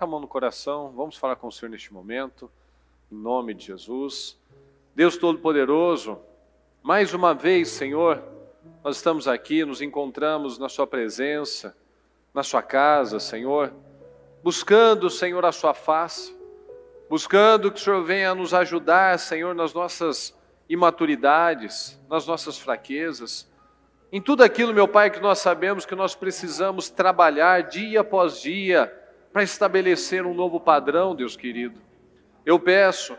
Coloca a mão no coração, vamos falar com o Senhor neste momento, em nome de Jesus. Deus Todo-Poderoso, mais uma vez, Senhor, nós estamos aqui, nos encontramos na Sua presença, na Sua casa, Senhor, buscando, Senhor, a Sua face, buscando que o Senhor venha nos ajudar, Senhor, nas nossas imaturidades, nas nossas fraquezas, em tudo aquilo, meu Pai, que nós sabemos que nós precisamos trabalhar dia após dia para estabelecer um novo padrão, Deus querido. Eu peço,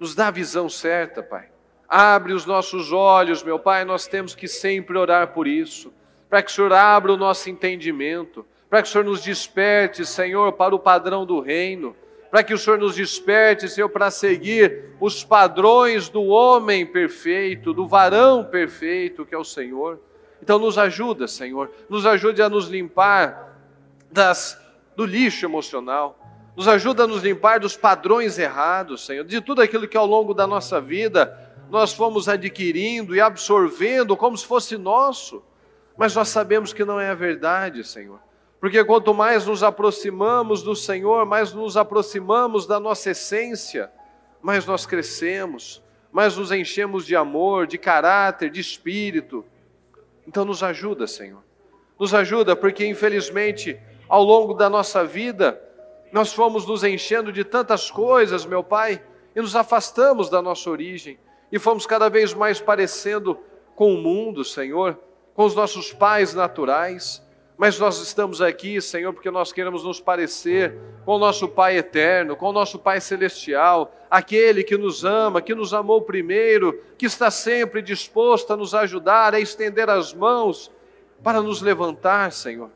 nos dá a visão certa, Pai. Abre os nossos olhos, meu Pai, nós temos que sempre orar por isso, para que o Senhor abra o nosso entendimento, para que o Senhor nos desperte, Senhor, para o padrão do reino, para que o Senhor nos desperte, Senhor, para seguir os padrões do homem perfeito, do varão perfeito que é o Senhor. Então nos ajuda, Senhor, nos ajude a nos limpar das do lixo emocional. Nos ajuda a nos limpar dos padrões errados, Senhor, de tudo aquilo que ao longo da nossa vida nós fomos adquirindo e absorvendo como se fosse nosso, mas nós sabemos que não é a verdade, Senhor. Porque quanto mais nos aproximamos do Senhor, mais nos aproximamos da nossa essência, mais nós crescemos, mais nos enchemos de amor, de caráter, de espírito. Então nos ajuda, Senhor. Nos ajuda, porque infelizmente ao longo da nossa vida, nós fomos nos enchendo de tantas coisas, meu Pai, e nos afastamos da nossa origem e fomos cada vez mais parecendo com o mundo, Senhor, com os nossos pais naturais. Mas nós estamos aqui, Senhor, porque nós queremos nos parecer com o nosso Pai eterno, com o nosso Pai celestial, aquele que nos ama, que nos amou primeiro, que está sempre disposto a nos ajudar, a estender as mãos para nos levantar, Senhor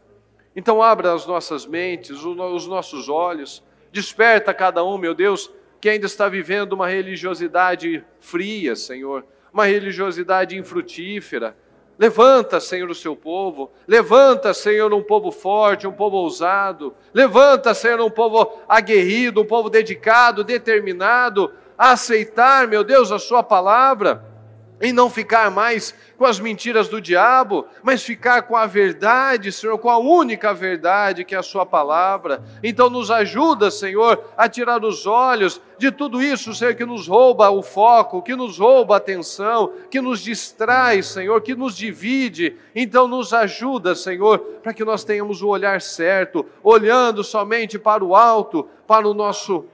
então abra as nossas mentes, os nossos olhos, desperta cada um, meu Deus, que ainda está vivendo uma religiosidade fria, Senhor, uma religiosidade infrutífera. Levanta, Senhor, o seu povo. Levanta, Senhor, um povo forte, um povo ousado. Levanta, Senhor, um povo aguerrido, um povo dedicado, determinado a aceitar, meu Deus, a Sua palavra em não ficar mais com as mentiras do diabo, mas ficar com a verdade, Senhor, com a única verdade que é a Sua palavra. Então, nos ajuda, Senhor, a tirar os olhos de tudo isso, Senhor, que nos rouba o foco, que nos rouba a atenção, que nos distrai, Senhor, que nos divide. Então, nos ajuda, Senhor, para que nós tenhamos o olhar certo, olhando somente para o alto, para o nosso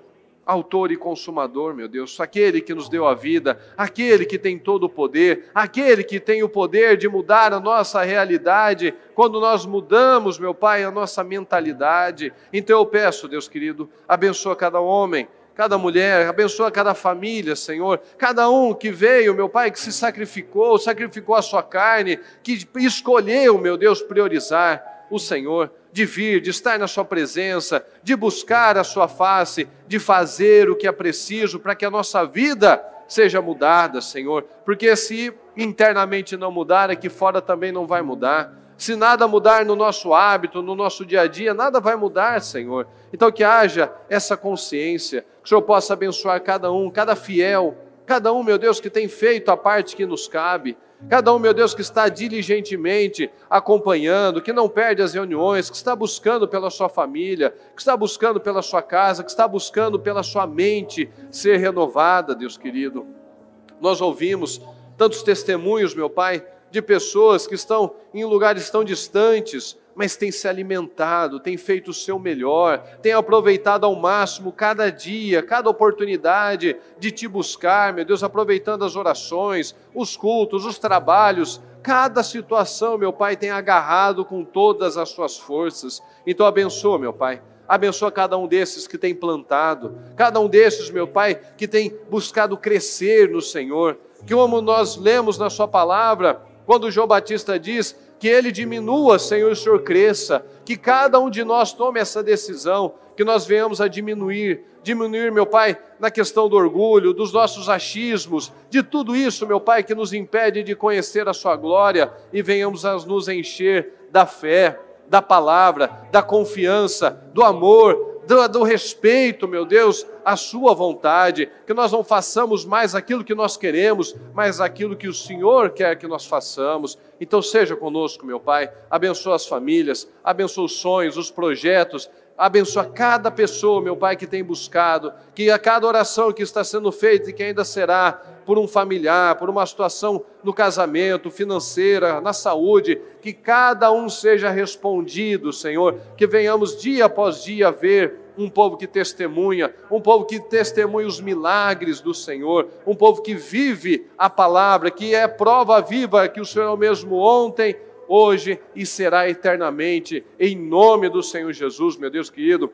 autor e consumador, meu Deus, aquele que nos deu a vida, aquele que tem todo o poder, aquele que tem o poder de mudar a nossa realidade, quando nós mudamos, meu Pai, a nossa mentalidade. Então eu peço, Deus querido, abençoa cada homem, cada mulher, abençoa cada família, Senhor, cada um que veio, meu Pai, que se sacrificou, sacrificou a sua carne, que escolheu, meu Deus, priorizar o Senhor, de vir, de estar na Sua presença, de buscar a Sua face, de fazer o que é preciso para que a nossa vida seja mudada, Senhor. Porque se internamente não mudar, aqui fora também não vai mudar. Se nada mudar no nosso hábito, no nosso dia a dia, nada vai mudar, Senhor. Então que haja essa consciência, que o Senhor possa abençoar cada um, cada fiel, cada um, meu Deus, que tem feito a parte que nos cabe. Cada um, meu Deus, que está diligentemente acompanhando, que não perde as reuniões, que está buscando pela sua família, que está buscando pela sua casa, que está buscando pela sua mente ser renovada, Deus querido. Nós ouvimos tantos testemunhos, meu Pai, de pessoas que estão em lugares tão distantes, mas tem se alimentado, tem feito o seu melhor, tem aproveitado ao máximo cada dia, cada oportunidade de te buscar, meu Deus, aproveitando as orações, os cultos, os trabalhos, cada situação, meu Pai, tem agarrado com todas as suas forças. Então abençoa, meu Pai. Abençoa cada um desses que tem plantado, cada um desses, meu Pai, que tem buscado crescer no Senhor. Que como nós lemos na Sua palavra, quando João Batista diz: que ele diminua, Senhor, o Senhor cresça, que cada um de nós tome essa decisão, que nós venhamos a diminuir, diminuir, meu Pai, na questão do orgulho, dos nossos achismos, de tudo isso, meu Pai, que nos impede de conhecer a Sua glória e venhamos a nos encher da fé, da palavra, da confiança, do amor, do, do, respeito, meu Deus, à Sua vontade, que nós não façamos mais aquilo que nós queremos, mas aquilo que o Senhor quer que nós façamos. Então, seja conosco, meu Pai, abençoa as famílias, abençoa os sonhos, os projetos, abençoa cada pessoa, meu Pai, que tem buscado, que a cada oração que está sendo feita e que ainda será, por um familiar, por uma situação no casamento, financeira, na saúde, que cada um seja respondido, Senhor, que venhamos dia após dia ver um povo que testemunha, um povo que testemunha os milagres do Senhor, um povo que vive a palavra, que é prova viva que o Senhor é o mesmo ontem, hoje e será eternamente, em nome do Senhor Jesus, meu Deus querido.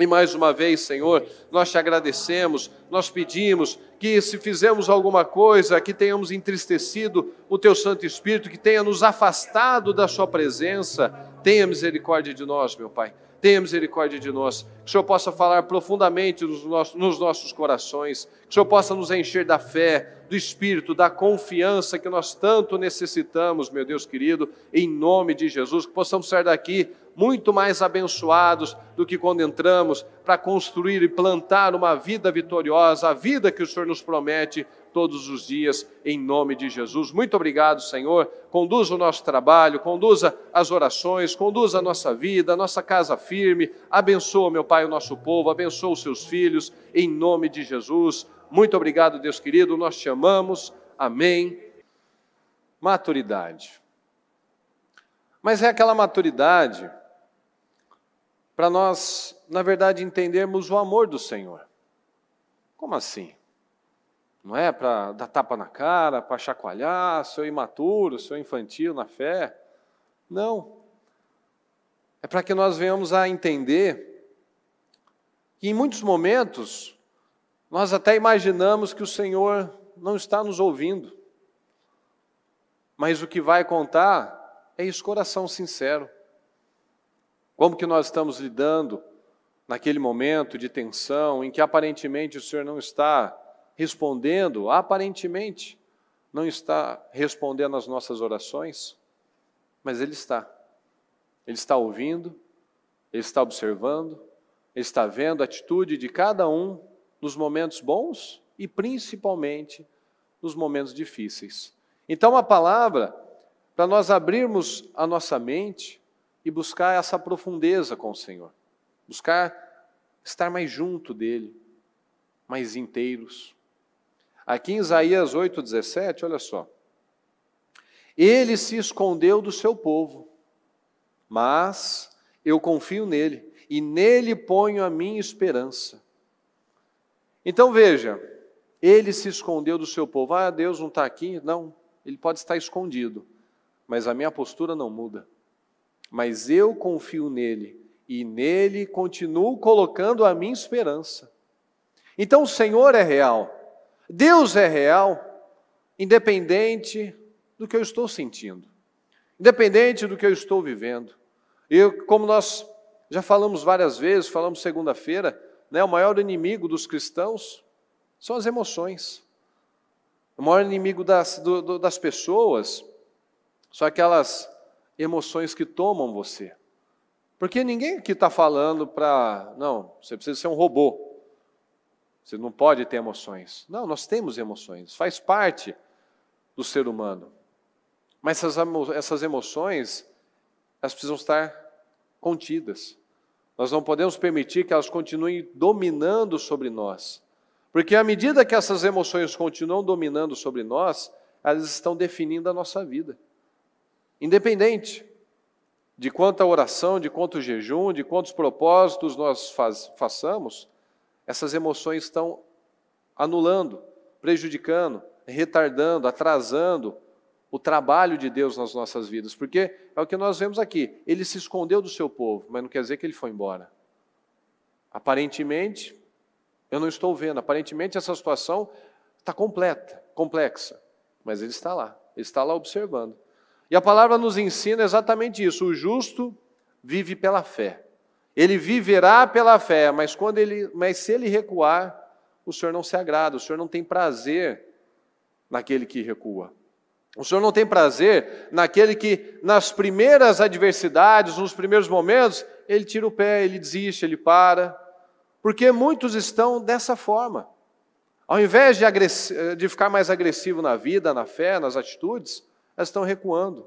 E mais uma vez, Senhor, nós te agradecemos, nós pedimos que se fizemos alguma coisa que tenhamos entristecido o teu Santo Espírito, que tenha nos afastado da sua presença, tenha misericórdia de nós, meu Pai. Tenha misericórdia de nós. Que o Senhor possa falar profundamente nos nossos, nos nossos corações. Que o Senhor possa nos encher da fé, do espírito, da confiança que nós tanto necessitamos, meu Deus querido, em nome de Jesus. Que possamos sair daqui muito mais abençoados do que quando entramos para construir e plantar uma vida vitoriosa, a vida que o Senhor nos promete todos os dias, em nome de Jesus. Muito obrigado, Senhor. Conduza o nosso trabalho, conduza as orações, conduza a nossa vida, a nossa casa firme. Abençoa, meu Pai, o nosso povo, abençoa os seus filhos, em nome de Jesus. Muito obrigado, Deus querido. Nós te amamos. Amém. Maturidade. Mas é aquela maturidade para nós, na verdade, entendermos o amor do Senhor. Como assim? não é? Para dar tapa na cara, para chacoalhar, seu imaturo, seu infantil na fé. Não. É para que nós venhamos a entender que em muitos momentos nós até imaginamos que o Senhor não está nos ouvindo. Mas o que vai contar é esse coração sincero. Como que nós estamos lidando naquele momento de tensão em que aparentemente o Senhor não está respondendo, aparentemente, não está respondendo às nossas orações, mas Ele está. Ele está ouvindo, Ele está observando, Ele está vendo a atitude de cada um nos momentos bons e principalmente nos momentos difíceis. Então, a palavra, para nós abrirmos a nossa mente e buscar essa profundeza com o Senhor, buscar estar mais junto dele, mais inteiros, Aqui em Isaías 8,17, olha só. Ele se escondeu do seu povo, mas eu confio nele e nele ponho a minha esperança. Então veja, ele se escondeu do seu povo. Ah, Deus não está aqui? Não, ele pode estar escondido, mas a minha postura não muda. Mas eu confio nele e nele continuo colocando a minha esperança. Então o Senhor é real. Deus é real, independente do que eu estou sentindo, independente do que eu estou vivendo. E como nós já falamos várias vezes, falamos segunda-feira, né, o maior inimigo dos cristãos são as emoções. O maior inimigo das, do, do, das pessoas são aquelas emoções que tomam você. Porque ninguém aqui está falando para, não, você precisa ser um robô. Você não pode ter emoções. Não, nós temos emoções, faz parte do ser humano. Mas essas, essas emoções, elas precisam estar contidas. Nós não podemos permitir que elas continuem dominando sobre nós. Porque à medida que essas emoções continuam dominando sobre nós, elas estão definindo a nossa vida. Independente de quanta oração, de quanto jejum, de quantos propósitos nós faz, façamos, essas emoções estão anulando, prejudicando, retardando, atrasando o trabalho de Deus nas nossas vidas, porque é o que nós vemos aqui. Ele se escondeu do seu povo, mas não quer dizer que ele foi embora. Aparentemente, eu não estou vendo, aparentemente essa situação está completa, complexa, mas ele está lá, ele está lá observando. E a palavra nos ensina exatamente isso: o justo vive pela fé. Ele viverá pela fé, mas quando ele, mas se ele recuar, o Senhor não se agrada, o Senhor não tem prazer naquele que recua. O Senhor não tem prazer naquele que, nas primeiras adversidades, nos primeiros momentos, ele tira o pé, ele desiste, ele para. Porque muitos estão dessa forma. Ao invés de, de ficar mais agressivo na vida, na fé, nas atitudes, elas estão recuando.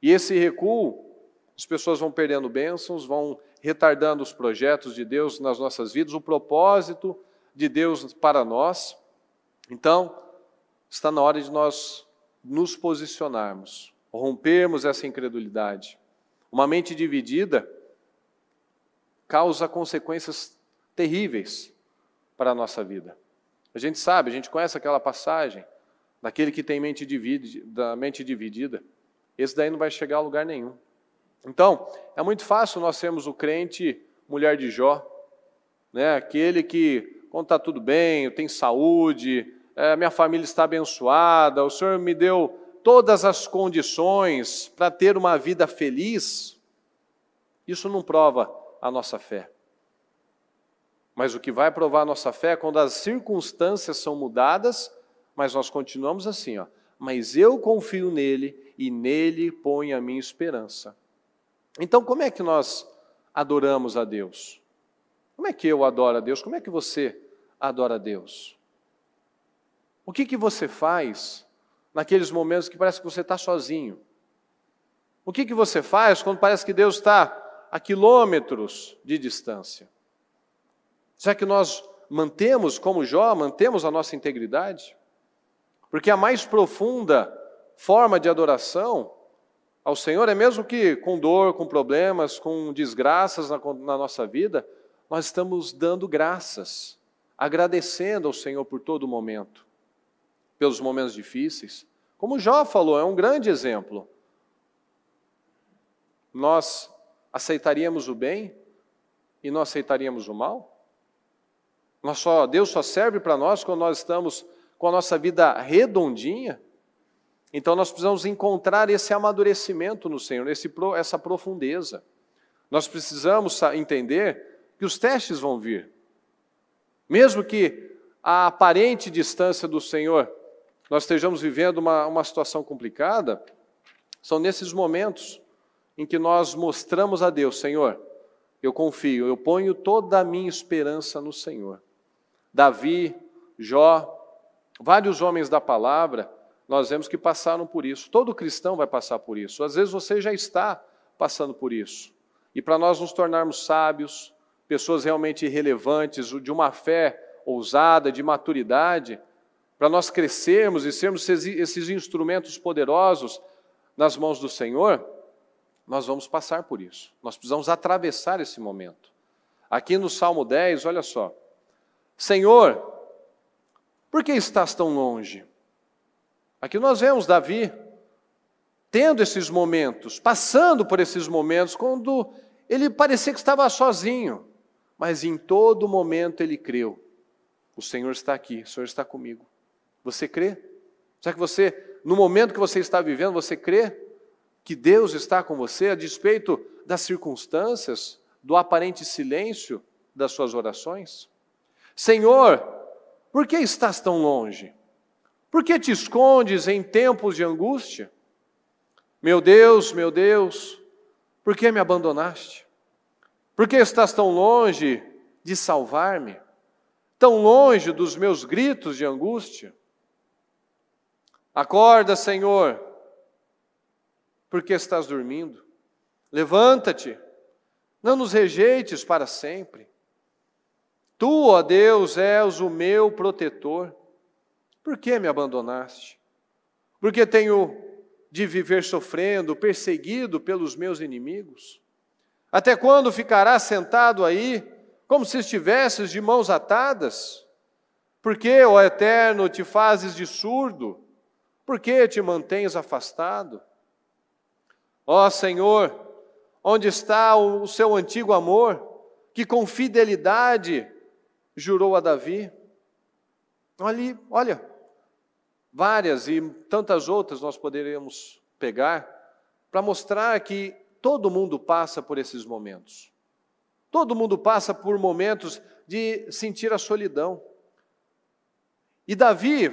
E esse recuo, as pessoas vão perdendo bênçãos, vão retardando os projetos de Deus nas nossas vidas, o propósito de Deus para nós. Então, está na hora de nós nos posicionarmos, rompermos essa incredulidade. Uma mente dividida causa consequências terríveis para a nossa vida. A gente sabe, a gente conhece aquela passagem daquele que tem mente dividida, da mente dividida. Esse daí não vai chegar a lugar nenhum. Então, é muito fácil nós sermos o crente mulher de Jó, né? aquele que, quando está tudo bem, eu tenho saúde, é, minha família está abençoada, o Senhor me deu todas as condições para ter uma vida feliz, isso não prova a nossa fé. Mas o que vai provar a nossa fé é quando as circunstâncias são mudadas, mas nós continuamos assim, ó. Mas eu confio nele e nele ponho a minha esperança. Então, como é que nós adoramos a Deus? Como é que eu adoro a Deus? Como é que você adora a Deus? O que, que você faz naqueles momentos que parece que você está sozinho? O que, que você faz quando parece que Deus está a quilômetros de distância? Será que nós mantemos, como Jó, mantemos a nossa integridade? Porque a mais profunda forma de adoração ao Senhor, é mesmo que com dor, com problemas, com desgraças na, na nossa vida, nós estamos dando graças, agradecendo ao Senhor por todo momento, pelos momentos difíceis. Como Jó falou, é um grande exemplo. Nós aceitaríamos o bem e não aceitaríamos o mal? Nós só, Deus só serve para nós quando nós estamos com a nossa vida redondinha, então nós precisamos encontrar esse amadurecimento no Senhor, esse, essa profundeza. Nós precisamos entender que os testes vão vir. Mesmo que a aparente distância do Senhor, nós estejamos vivendo uma, uma situação complicada, são nesses momentos em que nós mostramos a Deus, Senhor, eu confio, eu ponho toda a minha esperança no Senhor. Davi, Jó, vários homens da palavra, nós vemos que passaram por isso. Todo cristão vai passar por isso. Às vezes você já está passando por isso. E para nós nos tornarmos sábios, pessoas realmente relevantes, de uma fé ousada, de maturidade, para nós crescermos e sermos esses instrumentos poderosos nas mãos do Senhor, nós vamos passar por isso. Nós precisamos atravessar esse momento. Aqui no Salmo 10, olha só. Senhor, por que estás tão longe? Aqui nós vemos Davi tendo esses momentos, passando por esses momentos, quando ele parecia que estava sozinho, mas em todo momento ele creu: o Senhor está aqui, o Senhor está comigo. Você crê? Será que você, no momento que você está vivendo, você crê que Deus está com você, a despeito das circunstâncias, do aparente silêncio das suas orações? Senhor, por que estás tão longe? Por que te escondes em tempos de angústia? Meu Deus, meu Deus, por que me abandonaste? Por que estás tão longe de salvar-me? Tão longe dos meus gritos de angústia? Acorda, Senhor, porque estás dormindo. Levanta-te, não nos rejeites para sempre. Tu, ó Deus, és o meu protetor. Por que me abandonaste? Porque tenho de viver sofrendo, perseguido pelos meus inimigos? Até quando ficarás sentado aí, como se estivesses de mãos atadas? Por que, ó Eterno, te fazes de surdo? Por que te mantens afastado? Ó Senhor, onde está o seu antigo amor, que com fidelidade jurou a Davi? Olhe, olha, várias e tantas outras nós poderíamos pegar para mostrar que todo mundo passa por esses momentos. Todo mundo passa por momentos de sentir a solidão. E Davi,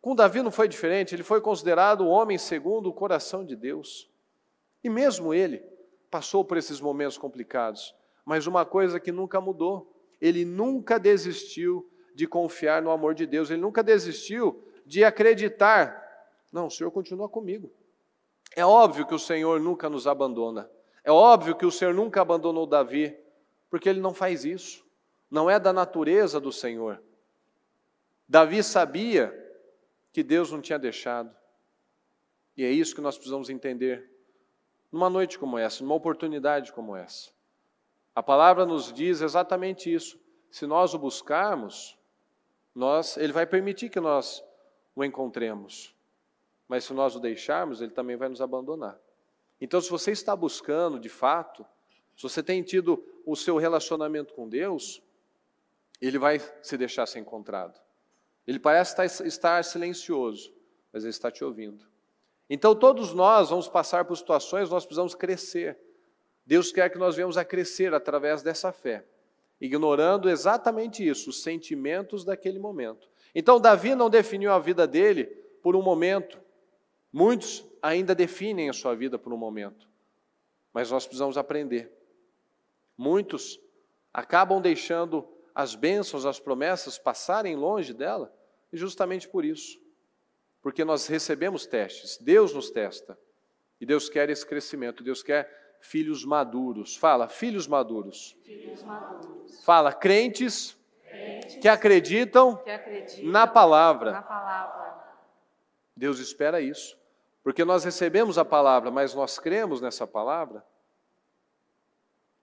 com Davi não foi diferente, ele foi considerado o homem segundo o coração de Deus. E mesmo ele passou por esses momentos complicados, mas uma coisa que nunca mudou, ele nunca desistiu de confiar no amor de Deus, ele nunca desistiu de acreditar. Não, o Senhor continua comigo. É óbvio que o Senhor nunca nos abandona. É óbvio que o Senhor nunca abandonou Davi, porque ele não faz isso. Não é da natureza do Senhor. Davi sabia que Deus não tinha deixado. E é isso que nós precisamos entender numa noite como essa, numa oportunidade como essa. A palavra nos diz exatamente isso. Se nós o buscarmos, nós, ele vai permitir que nós o encontremos. Mas se nós o deixarmos, ele também vai nos abandonar. Então, se você está buscando de fato, se você tem tido o seu relacionamento com Deus, ele vai se deixar ser encontrado. Ele parece estar silencioso, mas ele está te ouvindo. Então, todos nós vamos passar por situações, nós precisamos crescer. Deus quer que nós venhamos a crescer através dessa fé, ignorando exatamente isso, os sentimentos daquele momento, então, Davi não definiu a vida dele por um momento. Muitos ainda definem a sua vida por um momento. Mas nós precisamos aprender. Muitos acabam deixando as bênçãos, as promessas passarem longe dela, e justamente por isso. Porque nós recebemos testes, Deus nos testa. E Deus quer esse crescimento, Deus quer filhos maduros. Fala, filhos maduros. Filhos maduros. Fala, crentes que acreditam, na, palavra. Deus espera isso. Porque nós recebemos a palavra, mas nós cremos nessa palavra.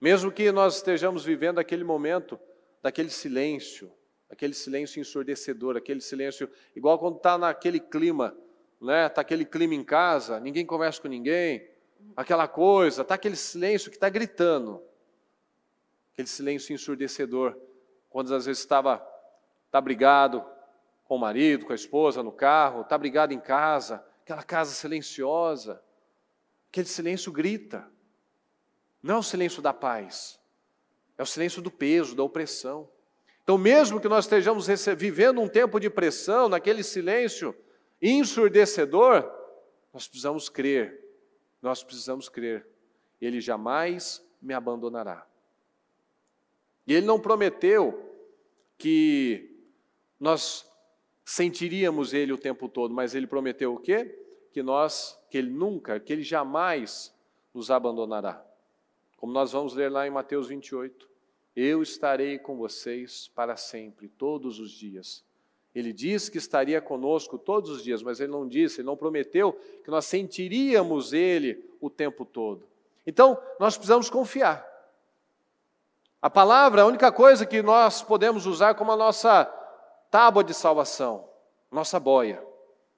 Mesmo que nós estejamos vivendo aquele momento daquele silêncio, aquele silêncio ensurdecedor, aquele silêncio, igual quando está naquele clima, né? Está aquele clima em casa, ninguém conversa com ninguém, aquela coisa, está aquele silêncio que está gritando, aquele silêncio ensurdecedor quando às vezes estava tá brigado com o marido, com a esposa, no carro, tá brigado em casa, aquela casa silenciosa, aquele silêncio grita. Não é o silêncio da paz, é o silêncio do peso, da opressão. Então, mesmo que nós estejamos vivendo um tempo de pressão, naquele silêncio ensurdecedor, nós precisamos crer, nós precisamos crer. Ele jamais me abandonará. E ele não prometeu que nós sentiríamos ele o tempo todo, mas ele prometeu o quê? Que nós, que ele nunca, que ele jamais nos abandonará. Como nós vamos ler lá em Mateus 28, eu estarei com vocês para sempre, todos os dias. Ele diz que estaria conosco todos os dias, mas ele não disse, ele não prometeu que nós sentiríamos ele o tempo todo. Então, nós precisamos confiar. A palavra, a única coisa que nós podemos usar como a nossa tábua de salvação, nossa boia.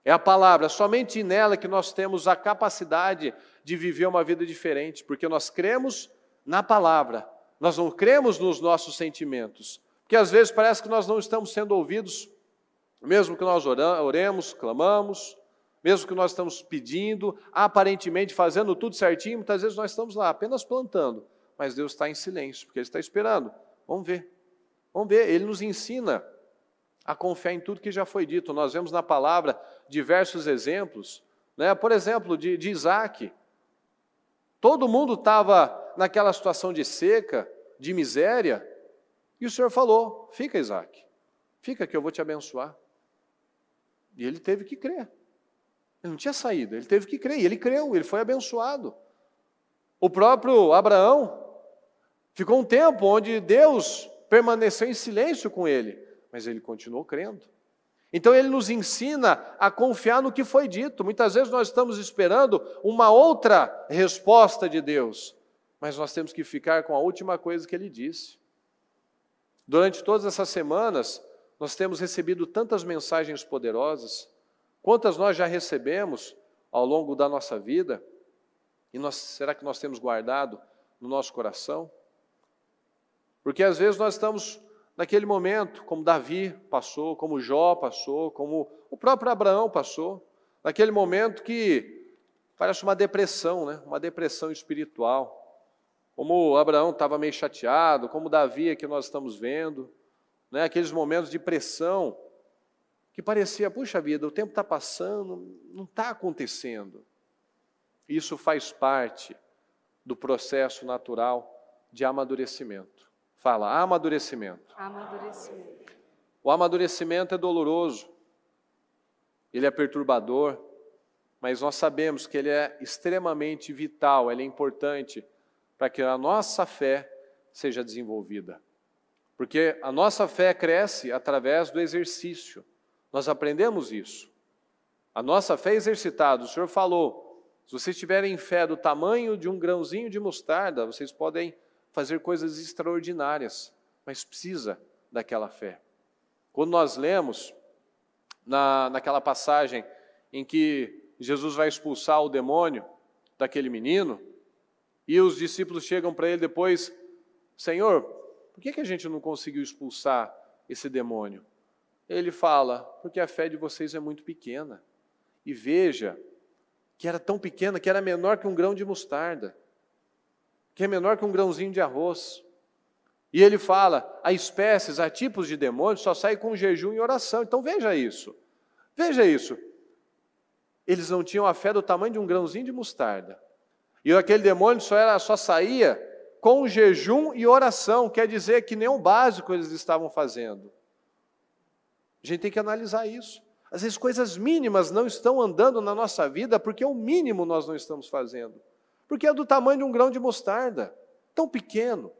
É a palavra, somente nela que nós temos a capacidade de viver uma vida diferente, porque nós cremos na palavra, nós não cremos nos nossos sentimentos, porque às vezes parece que nós não estamos sendo ouvidos, mesmo que nós oremos, clamamos, mesmo que nós estamos pedindo, aparentemente fazendo tudo certinho, muitas vezes nós estamos lá apenas plantando, mas Deus está em silêncio, porque Ele está esperando. Vamos ver. Vamos ver, Ele nos ensina a confiar em tudo que já foi dito. Nós vemos na palavra diversos exemplos, né? por exemplo, de, de Isaac. Todo mundo estava naquela situação de seca, de miséria, e o Senhor falou: Fica, Isaac, fica que eu vou te abençoar. E ele teve que crer. Ele não tinha saída, ele teve que crer, e ele creu, ele foi abençoado. O próprio Abraão, Ficou um tempo onde Deus permaneceu em silêncio com ele, mas ele continuou crendo. Então ele nos ensina a confiar no que foi dito. Muitas vezes nós estamos esperando uma outra resposta de Deus, mas nós temos que ficar com a última coisa que ele disse. Durante todas essas semanas, nós temos recebido tantas mensagens poderosas, quantas nós já recebemos ao longo da nossa vida, e nós, será que nós temos guardado no nosso coração? Porque às vezes nós estamos naquele momento, como Davi passou, como Jó passou, como o próprio Abraão passou, naquele momento que parece uma depressão, né? uma depressão espiritual. Como Abraão estava meio chateado, como Davi é que nós estamos vendo, né? aqueles momentos de pressão que parecia, puxa vida, o tempo está passando, não está acontecendo. Isso faz parte do processo natural de amadurecimento. Fala, amadurecimento. amadurecimento. O amadurecimento é doloroso, ele é perturbador, mas nós sabemos que ele é extremamente vital, ele é importante para que a nossa fé seja desenvolvida. Porque a nossa fé cresce através do exercício. Nós aprendemos isso. A nossa fé é exercitada. O Senhor falou: se vocês tiverem fé do tamanho de um grãozinho de mostarda, vocês podem fazer coisas extraordinárias, mas precisa daquela fé. Quando nós lemos na, naquela passagem em que Jesus vai expulsar o demônio daquele menino, e os discípulos chegam para ele depois: Senhor, por que, que a gente não conseguiu expulsar esse demônio? Ele fala: Porque a fé de vocês é muito pequena. E veja que era tão pequena que era menor que um grão de mostarda que é menor que um grãozinho de arroz. E ele fala: há espécies, há tipos de demônios, só sai com jejum e oração. Então veja isso. Veja isso. Eles não tinham a fé do tamanho de um grãozinho de mostarda. E aquele demônio só, era, só saía com jejum e oração. Quer dizer que nem o básico eles estavam fazendo. A gente tem que analisar isso. Às vezes coisas mínimas não estão andando na nossa vida porque o mínimo nós não estamos fazendo porque é do tamanho de um grão de mostarda, tão pequeno.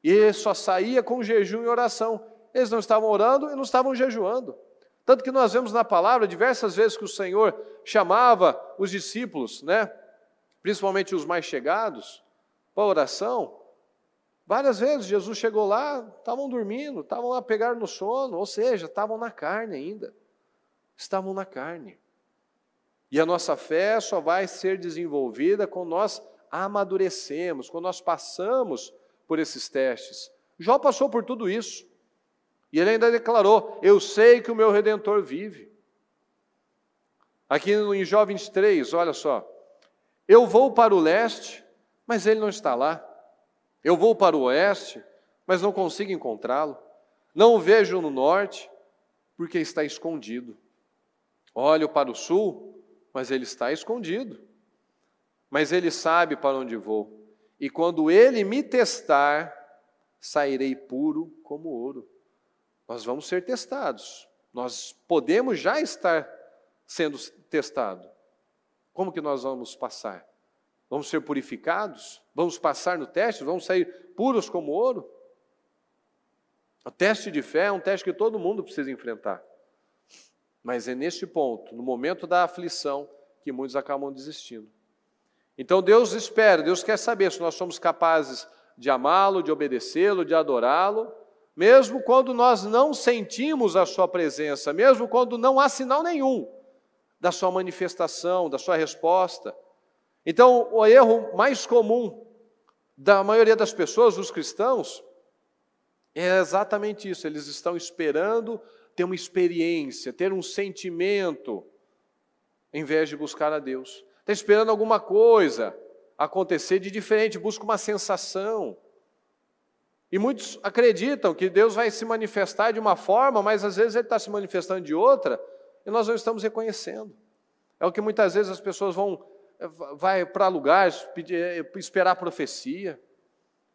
E só saía com jejum e oração. Eles não estavam orando e não estavam jejuando. Tanto que nós vemos na palavra diversas vezes que o Senhor chamava os discípulos, né? principalmente os mais chegados, para oração. Várias vezes Jesus chegou lá, estavam dormindo, estavam lá pegaram no sono, ou seja, estavam na carne ainda. Estavam na carne. E a nossa fé só vai ser desenvolvida quando nós amadurecemos, quando nós passamos por esses testes. Jó passou por tudo isso. E ele ainda declarou: Eu sei que o meu redentor vive. Aqui em Jó 23, olha só. Eu vou para o leste, mas ele não está lá. Eu vou para o oeste, mas não consigo encontrá-lo. Não o vejo no norte, porque está escondido. Olho para o sul, mas ele está escondido. Mas ele sabe para onde vou. E quando ele me testar, sairei puro como ouro. Nós vamos ser testados. Nós podemos já estar sendo testado. Como que nós vamos passar? Vamos ser purificados? Vamos passar no teste? Vamos sair puros como ouro? O teste de fé é um teste que todo mundo precisa enfrentar. Mas é neste ponto, no momento da aflição, que muitos acabam desistindo. Então Deus espera, Deus quer saber se nós somos capazes de amá-lo, de obedecê-lo, de adorá-lo, mesmo quando nós não sentimos a sua presença, mesmo quando não há sinal nenhum da sua manifestação, da sua resposta. Então, o erro mais comum da maioria das pessoas, dos cristãos, é exatamente isso, eles estão esperando ter uma experiência, ter um sentimento, em vez de buscar a Deus. Está esperando alguma coisa acontecer de diferente, busca uma sensação. E muitos acreditam que Deus vai se manifestar de uma forma, mas às vezes Ele está se manifestando de outra e nós não estamos reconhecendo. É o que muitas vezes as pessoas vão eh, vai para lugares pedir, eh, esperar profecia,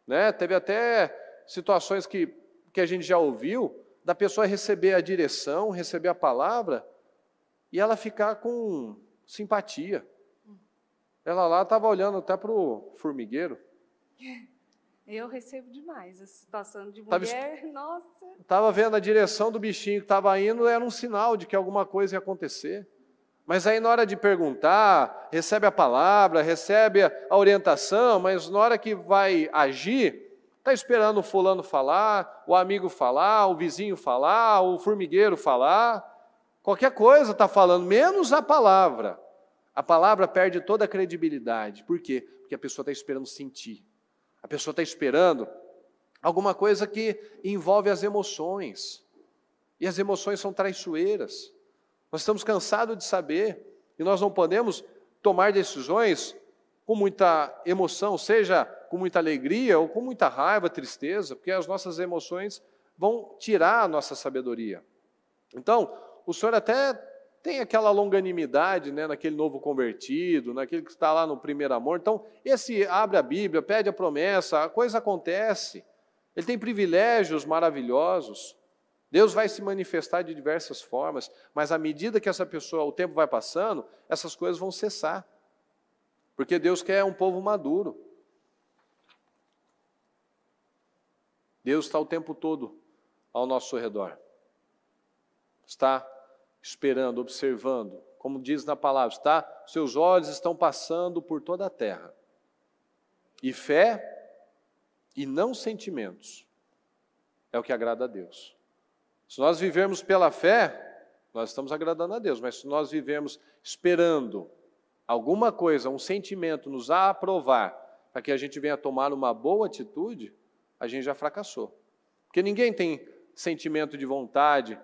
né? Teve até situações que que a gente já ouviu da pessoa receber a direção, receber a palavra e ela ficar com simpatia. Ela lá estava olhando até para o formigueiro. Eu recebo demais a situação de mulher, tava, nossa. Estava vendo a direção do bichinho que estava indo, era um sinal de que alguma coisa ia acontecer. Mas aí, na hora de perguntar, recebe a palavra, recebe a orientação, mas na hora que vai agir, Está esperando o fulano falar, o amigo falar, o vizinho falar, o formigueiro falar. Qualquer coisa está falando, menos a palavra. A palavra perde toda a credibilidade. Por quê? Porque a pessoa está esperando sentir. A pessoa está esperando alguma coisa que envolve as emoções. E as emoções são traiçoeiras. Nós estamos cansados de saber e nós não podemos tomar decisões com muita emoção, seja com muita alegria ou com muita raiva, tristeza, porque as nossas emoções vão tirar a nossa sabedoria. Então, o Senhor até tem aquela longanimidade né, naquele novo convertido, naquele que está lá no primeiro amor. Então, esse abre a Bíblia, pede a promessa, a coisa acontece. Ele tem privilégios maravilhosos. Deus vai se manifestar de diversas formas, mas à medida que essa pessoa, o tempo vai passando, essas coisas vão cessar. Porque Deus quer um povo maduro. Deus está o tempo todo ao nosso redor. Está esperando, observando, como diz na palavra, está, seus olhos estão passando por toda a terra. E fé e não sentimentos é o que agrada a Deus. Se nós vivermos pela fé, nós estamos agradando a Deus, mas se nós vivermos esperando, alguma coisa, um sentimento nos aprovar para que a gente venha tomar uma boa atitude, a gente já fracassou. Porque ninguém tem sentimento de vontade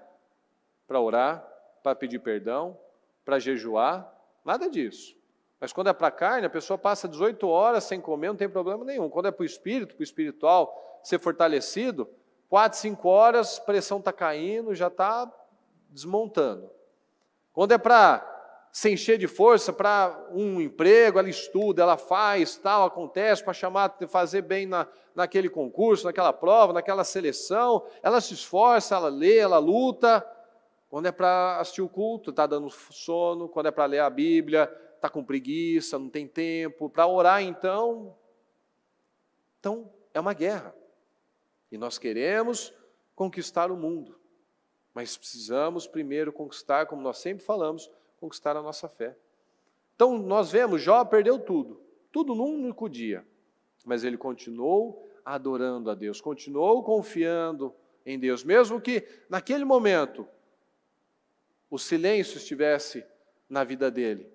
para orar, para pedir perdão, para jejuar, nada disso. Mas quando é para a carne, a pessoa passa 18 horas sem comer, não tem problema nenhum. Quando é para o espírito, para o espiritual ser fortalecido, 4, 5 horas, pressão está caindo, já está desmontando. Quando é para se encher de força para um emprego, ela estuda, ela faz, tal, acontece, para chamar, fazer bem na, naquele concurso, naquela prova, naquela seleção, ela se esforça, ela lê, ela luta. Quando é para assistir o culto, está dando sono, quando é para ler a Bíblia, está com preguiça, não tem tempo. Para orar, então. Então, é uma guerra. E nós queremos conquistar o mundo. Mas precisamos primeiro conquistar, como nós sempre falamos, conquistar a nossa fé. Então nós vemos, Jó perdeu tudo, tudo num único dia, mas ele continuou adorando a Deus, continuou confiando em Deus, mesmo que naquele momento o silêncio estivesse na vida dele.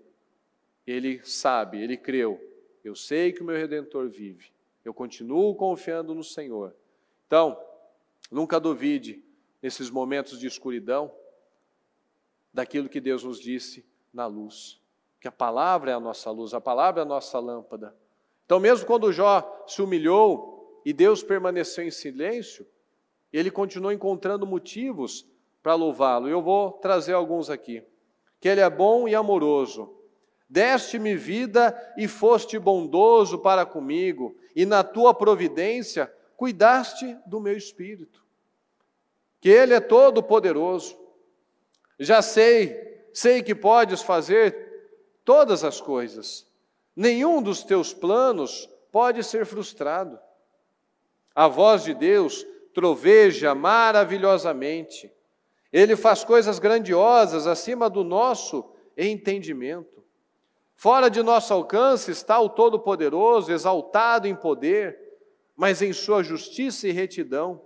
Ele sabe, ele creu. Eu sei que o meu redentor vive. Eu continuo confiando no Senhor. Então, nunca duvide nesses momentos de escuridão, daquilo que Deus nos disse na luz. Que a palavra é a nossa luz, a palavra é a nossa lâmpada. Então, mesmo quando Jó se humilhou e Deus permaneceu em silêncio, ele continuou encontrando motivos para louvá-lo. Eu vou trazer alguns aqui. Que ele é bom e amoroso. Deste-me vida e foste bondoso para comigo, e na tua providência cuidaste do meu espírito. Que ele é todo poderoso já sei, sei que podes fazer todas as coisas. Nenhum dos teus planos pode ser frustrado. A voz de Deus troveja maravilhosamente. Ele faz coisas grandiosas acima do nosso entendimento. Fora de nosso alcance está o Todo-Poderoso, exaltado em poder, mas em sua justiça e retidão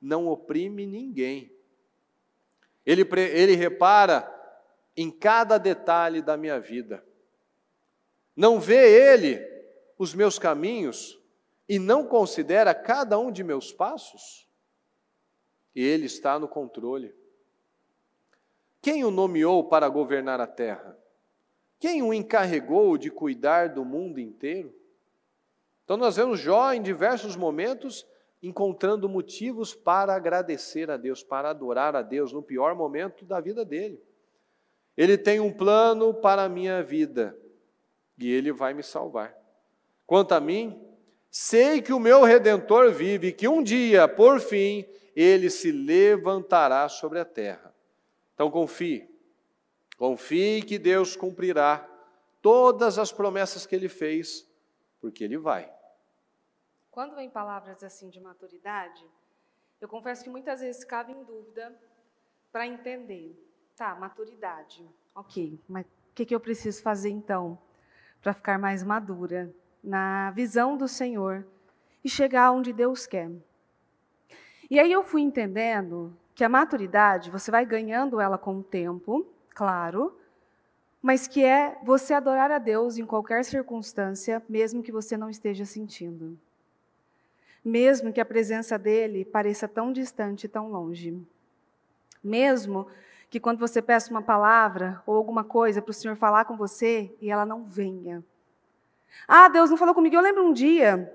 não oprime ninguém. Ele, ele repara em cada detalhe da minha vida. Não vê Ele os meus caminhos e não considera cada um de meus passos? E Ele está no controle. Quem o nomeou para governar a terra? Quem o encarregou de cuidar do mundo inteiro? Então, nós vemos Jó em diversos momentos encontrando motivos para agradecer a Deus, para adorar a Deus no pior momento da vida dele. Ele tem um plano para a minha vida e ele vai me salvar. Quanto a mim, sei que o meu redentor vive, que um dia, por fim, ele se levantará sobre a terra. Então confie, confie que Deus cumprirá todas as promessas que ele fez, porque ele vai. Quando vem palavras assim de maturidade, eu confesso que muitas vezes cabe em dúvida para entender. Tá, maturidade. Ok, mas o que, que eu preciso fazer então para ficar mais madura na visão do Senhor e chegar onde Deus quer? E aí eu fui entendendo que a maturidade, você vai ganhando ela com o tempo, claro, mas que é você adorar a Deus em qualquer circunstância, mesmo que você não esteja sentindo mesmo que a presença dele pareça tão distante, tão longe. Mesmo que quando você peça uma palavra ou alguma coisa para o Senhor falar com você e ela não venha. Ah, Deus não falou comigo. Eu lembro um dia,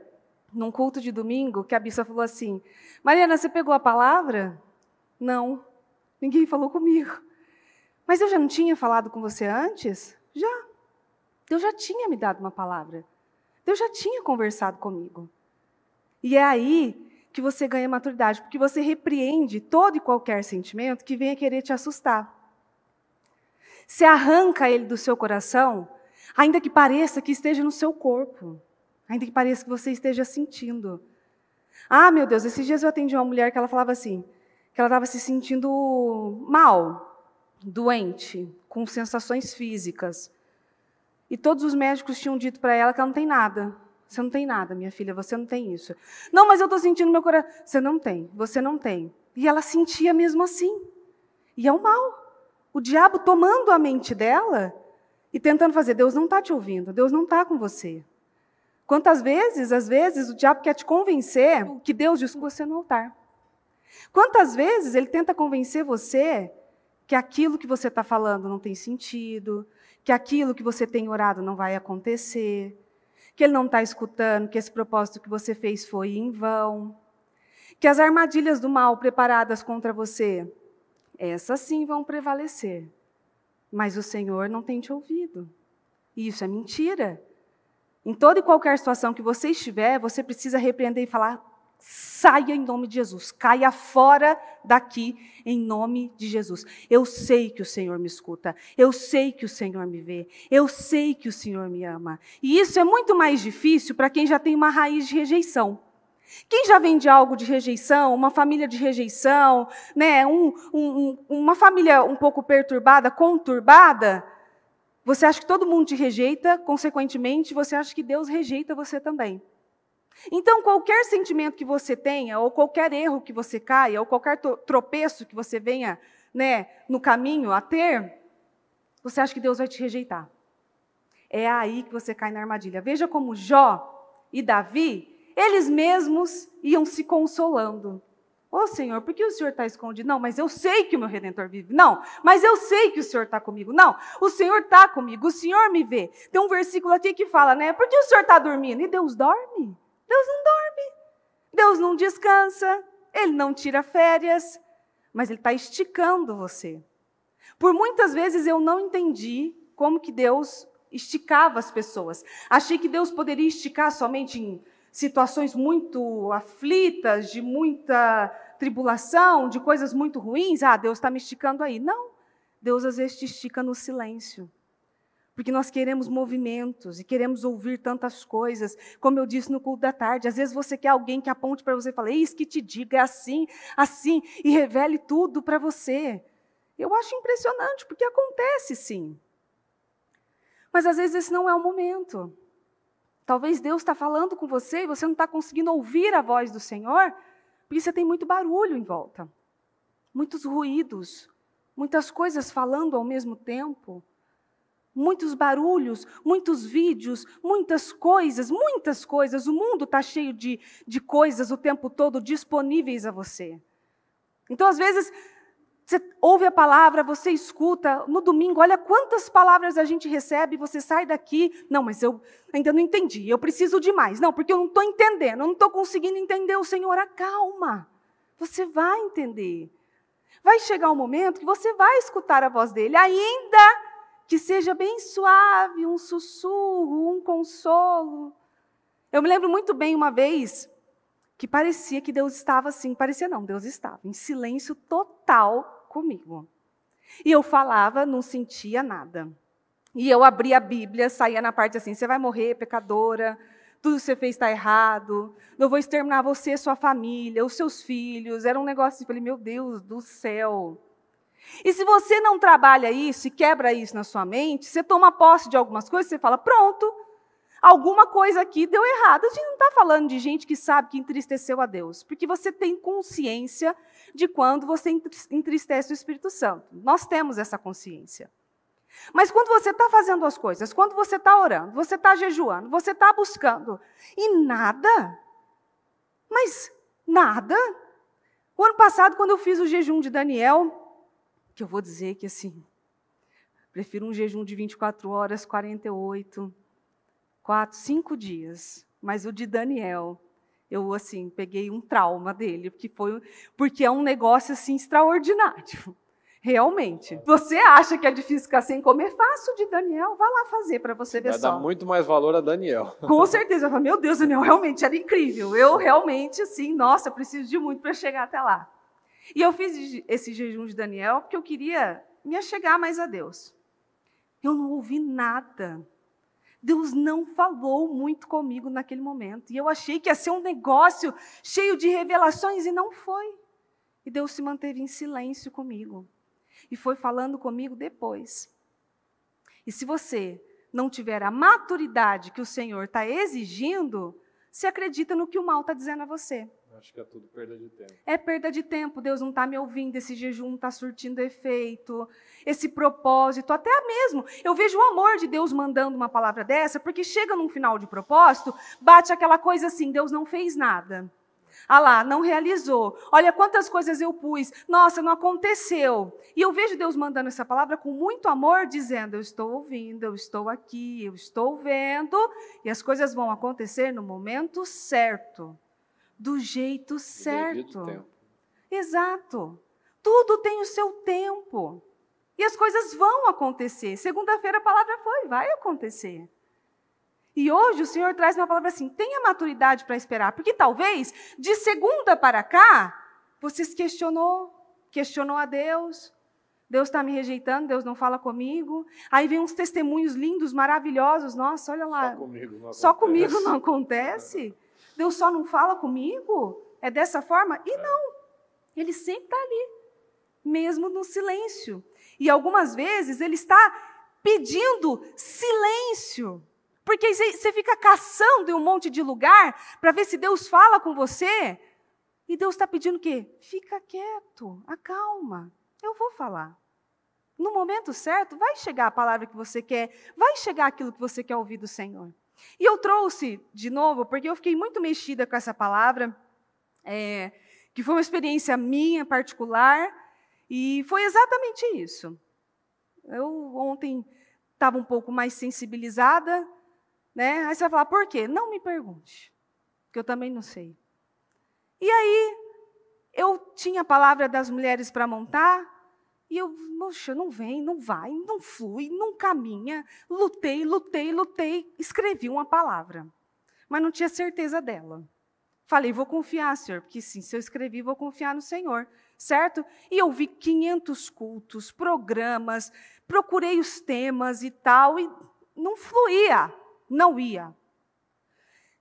num culto de domingo, que a bispa falou assim: Mariana, você pegou a palavra? Não, ninguém falou comigo. Mas eu já não tinha falado com você antes? Já. Deus já tinha me dado uma palavra. Deus já tinha conversado comigo. E é aí que você ganha maturidade, porque você repreende todo e qualquer sentimento que venha querer te assustar. Se arranca ele do seu coração, ainda que pareça que esteja no seu corpo, ainda que pareça que você esteja sentindo. Ah, meu Deus, esses dias eu atendi uma mulher que ela falava assim, que ela estava se sentindo mal, doente, com sensações físicas. E todos os médicos tinham dito para ela que ela não tem nada, você não tem nada, minha filha, você não tem isso. Não, mas eu estou sentindo meu coração. Você não tem, você não tem. E ela sentia mesmo assim. E é o mal. O diabo tomando a mente dela e tentando fazer: Deus não está te ouvindo, Deus não está com você. Quantas vezes, às vezes, o diabo quer te convencer que Deus diz com você no altar. Quantas vezes ele tenta convencer você que aquilo que você está falando não tem sentido, que aquilo que você tem orado não vai acontecer, que ele não está escutando, que esse propósito que você fez foi em vão, que as armadilhas do mal preparadas contra você, essas sim vão prevalecer, mas o Senhor não tem te ouvido. E isso é mentira. Em toda e qualquer situação que você estiver, você precisa repreender e falar: saia em nome de Jesus, caia fora daqui em nome de Jesus. Eu sei que o Senhor me escuta, eu sei que o Senhor me vê, eu sei que o Senhor me ama. E isso é muito mais difícil para quem já tem uma raiz de rejeição. Quem já vem de algo de rejeição, uma família de rejeição, né, um, um, uma família um pouco perturbada, conturbada, você acha que todo mundo te rejeita, consequentemente, você acha que Deus rejeita você também. Então, qualquer sentimento que você tenha, ou qualquer erro que você caia, ou qualquer tropeço que você venha né, no caminho a ter, você acha que Deus vai te rejeitar. É aí que você cai na armadilha. Veja como Jó e Davi, eles mesmos iam se consolando. Ô oh, Senhor, por que o Senhor está escondido? Não, mas eu sei que o meu Redentor vive. Não, mas eu sei que o Senhor está comigo. Não, o Senhor está comigo, o Senhor me vê. Tem um versículo aqui que fala, né? Por que o Senhor está dormindo? E Deus dorme. Deus não dorme, Deus não descansa, Ele não tira férias, mas Ele está esticando você. Por muitas vezes eu não entendi como que Deus esticava as pessoas. Achei que Deus poderia esticar somente em situações muito aflitas, de muita tribulação, de coisas muito ruins. Ah, Deus está me esticando aí. Não. Deus às vezes te estica no silêncio porque nós queremos movimentos e queremos ouvir tantas coisas. Como eu disse no culto da tarde, às vezes você quer alguém que aponte para você e fale: Eis que te diga, é assim, assim, e revele tudo para você. Eu acho impressionante, porque acontece sim. Mas às vezes esse não é o momento. Talvez Deus está falando com você e você não está conseguindo ouvir a voz do Senhor, porque você tem muito barulho em volta, muitos ruídos, muitas coisas falando ao mesmo tempo muitos barulhos, muitos vídeos, muitas coisas, muitas coisas. O mundo está cheio de, de coisas o tempo todo disponíveis a você. Então, às vezes, você ouve a palavra, você escuta, no domingo, olha quantas palavras a gente recebe, você sai daqui, não, mas eu ainda não entendi, eu preciso de mais. Não, porque eu não estou entendendo, eu não estou conseguindo entender o Senhor. Acalma, você vai entender. Vai chegar um momento que você vai escutar a voz dele, ainda que seja bem suave, um sussurro, um consolo. Eu me lembro muito bem uma vez que parecia que Deus estava assim, parecia não, Deus estava em silêncio total comigo. E eu falava, não sentia nada. E eu abria a Bíblia, saía na parte assim: você vai morrer, pecadora, tudo que você fez está errado, eu vou exterminar você, sua família, os seus filhos. Era um negócio, eu falei, meu Deus do céu. E se você não trabalha isso e quebra isso na sua mente, você toma posse de algumas coisas, você fala: pronto, alguma coisa aqui deu errado. A gente não está falando de gente que sabe que entristeceu a Deus, porque você tem consciência de quando você entristece o Espírito Santo. Nós temos essa consciência. Mas quando você está fazendo as coisas, quando você está orando, você está jejuando, você está buscando, e nada, mas nada. O ano passado, quando eu fiz o jejum de Daniel, que eu vou dizer que assim, prefiro um jejum de 24 horas, 48, 4, 5 dias. Mas o de Daniel, eu assim, peguei um trauma dele, porque foi porque é um negócio assim extraordinário. Realmente. Você acha que é difícil ficar sem comer? Faça o de Daniel, vá lá fazer para você ver Vai só. Vai dar muito mais valor a Daniel. Com certeza. Eu falo, meu Deus, Daniel, realmente era incrível. Eu realmente, assim, nossa, preciso de muito para chegar até lá. E eu fiz esse jejum de Daniel porque eu queria me achegar mais a Deus. Eu não ouvi nada. Deus não falou muito comigo naquele momento. E eu achei que ia ser um negócio cheio de revelações e não foi. E Deus se manteve em silêncio comigo. E foi falando comigo depois. E se você não tiver a maturidade que o Senhor está exigindo, se acredita no que o mal está dizendo a você. Acho que é tudo perda de tempo. É perda de tempo. Deus não está me ouvindo, esse jejum não está surtindo efeito, esse propósito, até mesmo. Eu vejo o amor de Deus mandando uma palavra dessa, porque chega num final de propósito, bate aquela coisa assim: Deus não fez nada. Ah lá, não realizou. Olha quantas coisas eu pus. Nossa, não aconteceu. E eu vejo Deus mandando essa palavra com muito amor, dizendo: Eu estou ouvindo, eu estou aqui, eu estou vendo, e as coisas vão acontecer no momento certo do jeito certo. Exato. Tudo tem o seu tempo. E as coisas vão acontecer. Segunda-feira a palavra foi, vai acontecer. E hoje o Senhor traz uma palavra assim: tenha maturidade para esperar, porque talvez de segunda para cá você se questionou, questionou a Deus. Deus está me rejeitando, Deus não fala comigo. Aí vem uns testemunhos lindos, maravilhosos. Nossa, olha lá. Só comigo não Só acontece. Comigo não acontece. Deus só não fala comigo? É dessa forma? E é. não. Ele sempre está ali, mesmo no silêncio. E algumas vezes ele está pedindo silêncio. Porque você fica caçando em um monte de lugar para ver se Deus fala com você. E Deus está pedindo o quê? Fica quieto, acalma. Eu vou falar. No momento certo, vai chegar a palavra que você quer, vai chegar aquilo que você quer ouvir do Senhor. E eu trouxe de novo, porque eu fiquei muito mexida com essa palavra, é, que foi uma experiência minha particular, e foi exatamente isso. Eu ontem estava um pouco mais sensibilizada, né? Aí você vai falar, por quê? Não me pergunte, que eu também não sei. E aí, eu tinha a palavra das mulheres para montar, e eu, moxa, não vem, não vai, não flui, não caminha. Lutei, lutei, lutei. Escrevi uma palavra, mas não tinha certeza dela. Falei, vou confiar, Senhor, porque sim, se eu escrevi, vou confiar no Senhor, certo? E eu vi 500 cultos, programas, procurei os temas e tal, e não fluía, não ia.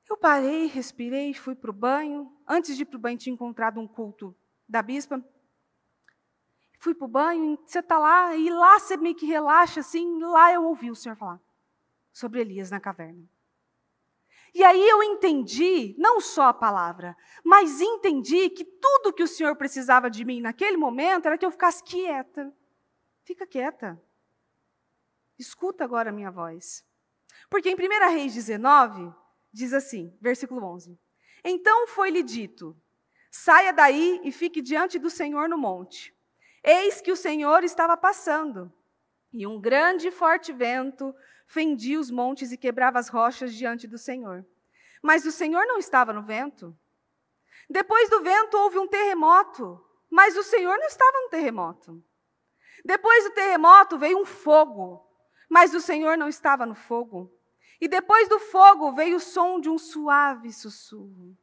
Eu parei, respirei, fui para o banho. Antes de ir para o banho, tinha encontrado um culto da bispa. Fui para o banho, você está lá, e lá você meio que relaxa, assim, lá eu ouvi o Senhor falar sobre Elias na caverna. E aí eu entendi, não só a palavra, mas entendi que tudo que o Senhor precisava de mim naquele momento era que eu ficasse quieta. Fica quieta. Escuta agora a minha voz. Porque em 1 Reis 19, diz assim, versículo 11: Então foi-lhe dito: saia daí e fique diante do Senhor no monte. Eis que o Senhor estava passando, e um grande e forte vento fendia os montes e quebrava as rochas diante do Senhor. Mas o Senhor não estava no vento. Depois do vento houve um terremoto, mas o Senhor não estava no terremoto. Depois do terremoto veio um fogo, mas o Senhor não estava no fogo. E depois do fogo veio o som de um suave sussurro.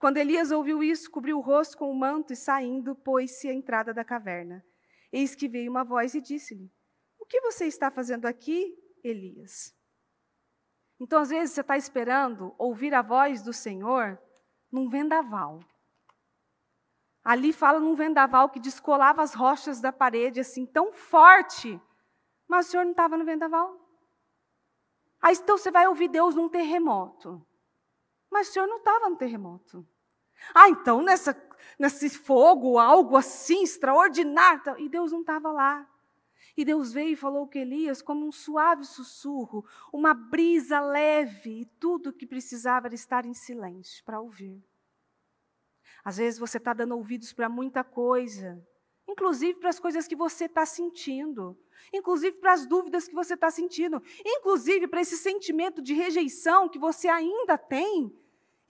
Quando Elias ouviu isso, cobriu o rosto com o manto e, saindo, pôs-se à entrada da caverna. Eis que veio uma voz e disse-lhe: O que você está fazendo aqui, Elias? Então, às vezes, você está esperando ouvir a voz do Senhor num vendaval. Ali fala num vendaval que descolava as rochas da parede assim tão forte, mas o Senhor não estava no vendaval. Aí então você vai ouvir Deus num terremoto. Mas o Senhor não estava no terremoto. Ah, então nessa, nesse fogo, algo assim extraordinário. Então, e Deus não estava lá. E Deus veio e falou com Elias como um suave sussurro, uma brisa leve, e tudo que precisava era estar em silêncio para ouvir. Às vezes você está dando ouvidos para muita coisa, inclusive para as coisas que você está sentindo, inclusive para as dúvidas que você está sentindo, inclusive para esse sentimento de rejeição que você ainda tem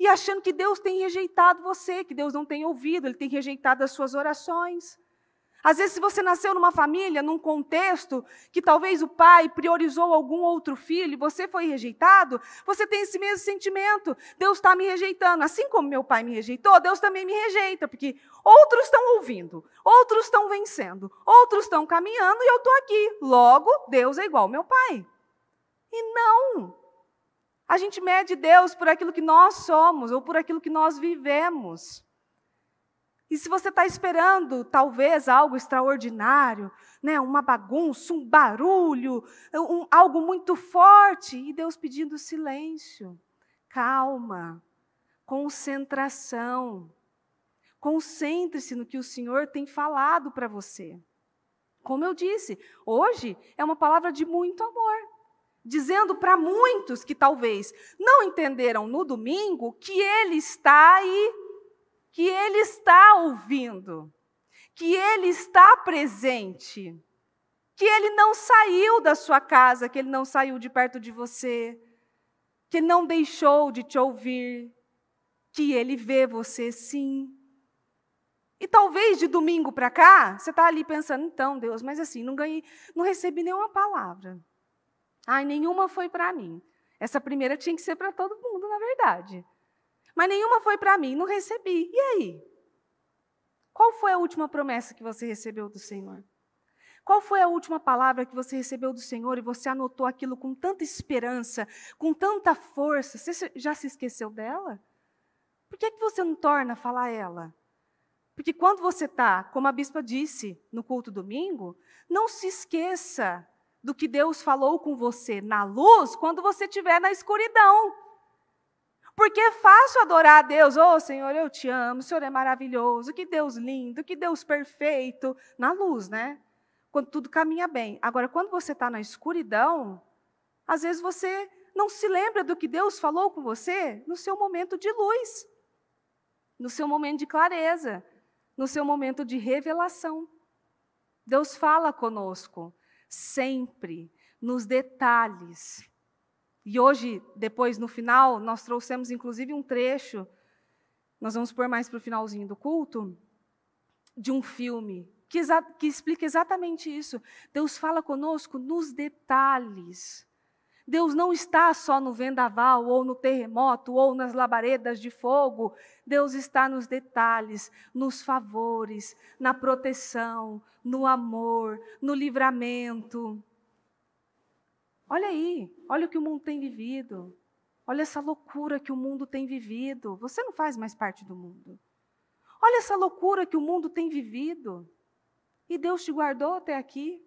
e achando que Deus tem rejeitado você, que Deus não tem ouvido, Ele tem rejeitado as suas orações. Às vezes, se você nasceu numa família, num contexto que talvez o pai priorizou algum outro filho e você foi rejeitado, você tem esse mesmo sentimento. Deus está me rejeitando. Assim como meu pai me rejeitou, Deus também me rejeita, porque outros estão ouvindo, outros estão vencendo, outros estão caminhando e eu estou aqui. Logo, Deus é igual ao meu pai. E não! A gente mede Deus por aquilo que nós somos ou por aquilo que nós vivemos. E se você está esperando, talvez, algo extraordinário, né, uma bagunça, um barulho, um, algo muito forte, e Deus pedindo silêncio, calma, concentração. Concentre-se no que o Senhor tem falado para você. Como eu disse, hoje é uma palavra de muito amor dizendo para muitos que talvez não entenderam no domingo que ele está aí, que ele está ouvindo, que ele está presente, que ele não saiu da sua casa, que ele não saiu de perto de você, que ele não deixou de te ouvir, que ele vê você sim. E talvez de domingo para cá, você está ali pensando, então, Deus, mas assim, não ganhei, não recebi nenhuma palavra. Ai, nenhuma foi para mim. Essa primeira tinha que ser para todo mundo, na verdade. Mas nenhuma foi para mim, não recebi. E aí? Qual foi a última promessa que você recebeu do Senhor? Qual foi a última palavra que você recebeu do Senhor e você anotou aquilo com tanta esperança, com tanta força? Você já se esqueceu dela? Por que, é que você não torna a falar ela? Porque quando você está, como a bispa disse no culto domingo, não se esqueça do que Deus falou com você na luz quando você estiver na escuridão. Porque é fácil adorar a Deus. Ô oh, Senhor, eu te amo, o Senhor é maravilhoso, que Deus lindo, que Deus perfeito. Na luz, né? Quando tudo caminha bem. Agora, quando você está na escuridão, às vezes você não se lembra do que Deus falou com você no seu momento de luz, no seu momento de clareza, no seu momento de revelação. Deus fala conosco sempre, nos detalhes. E hoje, depois, no final, nós trouxemos inclusive um trecho, nós vamos pôr mais para o finalzinho do culto, de um filme que, que explica exatamente isso. Deus fala conosco nos detalhes. Deus não está só no vendaval, ou no terremoto, ou nas labaredas de fogo. Deus está nos detalhes, nos favores, na proteção, no amor, no livramento. Olha aí, olha o que o mundo tem vivido. Olha essa loucura que o mundo tem vivido. Você não faz mais parte do mundo. Olha essa loucura que o mundo tem vivido. E Deus te guardou até aqui.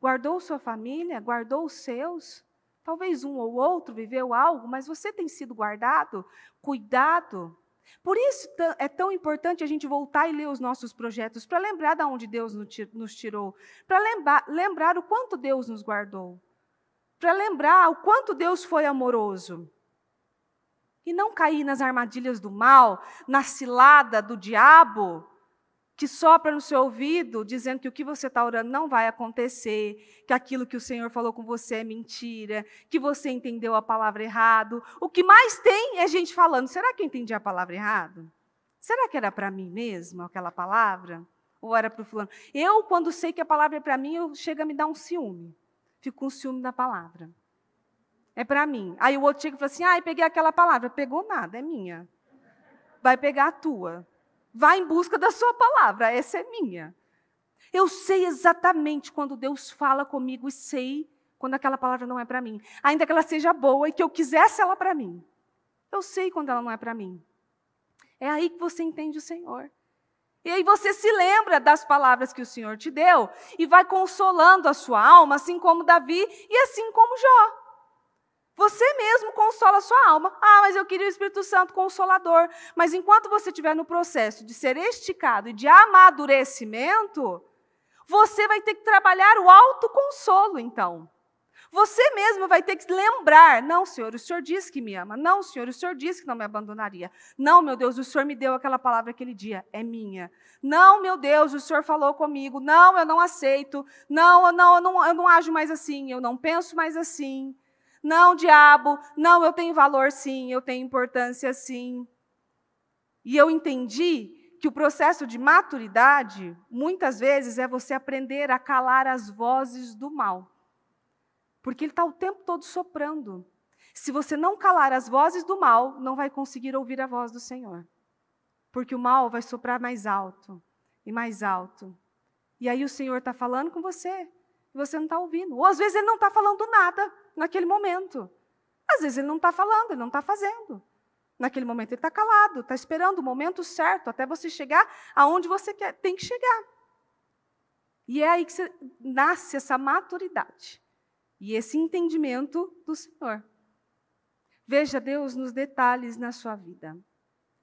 Guardou sua família, guardou os seus Talvez um ou outro viveu algo, mas você tem sido guardado, cuidado. Por isso é tão importante a gente voltar e ler os nossos projetos, para lembrar de onde Deus nos tirou, para lembrar, lembrar o quanto Deus nos guardou, para lembrar o quanto Deus foi amoroso. E não cair nas armadilhas do mal, na cilada do diabo, que sopra no seu ouvido, dizendo que o que você está orando não vai acontecer, que aquilo que o Senhor falou com você é mentira, que você entendeu a palavra errado. O que mais tem é gente falando: será que eu entendi a palavra errado? Será que era para mim mesmo aquela palavra? Ou era para o fulano? Eu, quando sei que a palavra é para mim, eu chega a me dar um ciúme. Fico com ciúme da palavra. É para mim. Aí o outro chega e fala assim: ah, peguei aquela palavra. Pegou nada, é minha. Vai pegar a tua. Vá em busca da sua palavra, essa é minha. Eu sei exatamente quando Deus fala comigo e sei quando aquela palavra não é para mim, ainda que ela seja boa e que eu quisesse ela para mim. Eu sei quando ela não é para mim. É aí que você entende o Senhor. E aí você se lembra das palavras que o Senhor te deu e vai consolando a sua alma, assim como Davi e assim como Jó. Você mesmo consola a sua alma. Ah, mas eu queria o Espírito Santo consolador. Mas enquanto você estiver no processo de ser esticado e de amadurecimento, você vai ter que trabalhar o autoconsolo, então. Você mesmo vai ter que lembrar: não, Senhor, o Senhor disse que me ama. Não, Senhor, o Senhor disse que não me abandonaria. Não, meu Deus, o Senhor me deu aquela palavra aquele dia, é minha. Não, meu Deus, o Senhor falou comigo. Não, eu não aceito. Não, eu não, eu não, eu não ajo mais assim. Eu não penso mais assim. Não, diabo, não, eu tenho valor sim, eu tenho importância sim. E eu entendi que o processo de maturidade, muitas vezes, é você aprender a calar as vozes do mal. Porque ele está o tempo todo soprando. Se você não calar as vozes do mal, não vai conseguir ouvir a voz do Senhor. Porque o mal vai soprar mais alto e mais alto. E aí o Senhor está falando com você e você não está ouvindo. Ou às vezes ele não está falando nada naquele momento. Às vezes ele não está falando, ele não está fazendo. Naquele momento ele está calado, está esperando o momento certo até você chegar aonde você quer, tem que chegar. E é aí que você, nasce essa maturidade e esse entendimento do Senhor. Veja Deus nos detalhes na sua vida,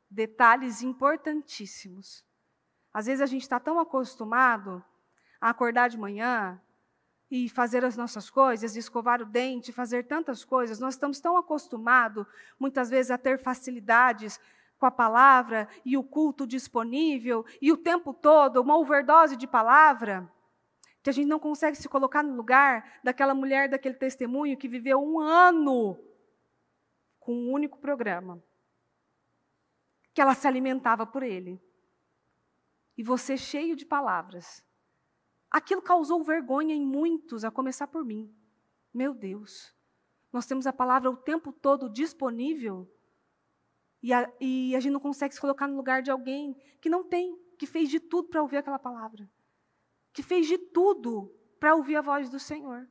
detalhes importantíssimos. Às vezes a gente está tão acostumado a acordar de manhã, e fazer as nossas coisas, escovar o dente, fazer tantas coisas. Nós estamos tão acostumados, muitas vezes, a ter facilidades com a palavra e o culto disponível e o tempo todo uma overdose de palavra, que a gente não consegue se colocar no lugar daquela mulher, daquele testemunho que viveu um ano com um único programa, que ela se alimentava por ele. E você cheio de palavras, Aquilo causou vergonha em muitos, a começar por mim. Meu Deus, nós temos a palavra o tempo todo disponível e a, e a gente não consegue se colocar no lugar de alguém que não tem, que fez de tudo para ouvir aquela palavra, que fez de tudo para ouvir a voz do Senhor.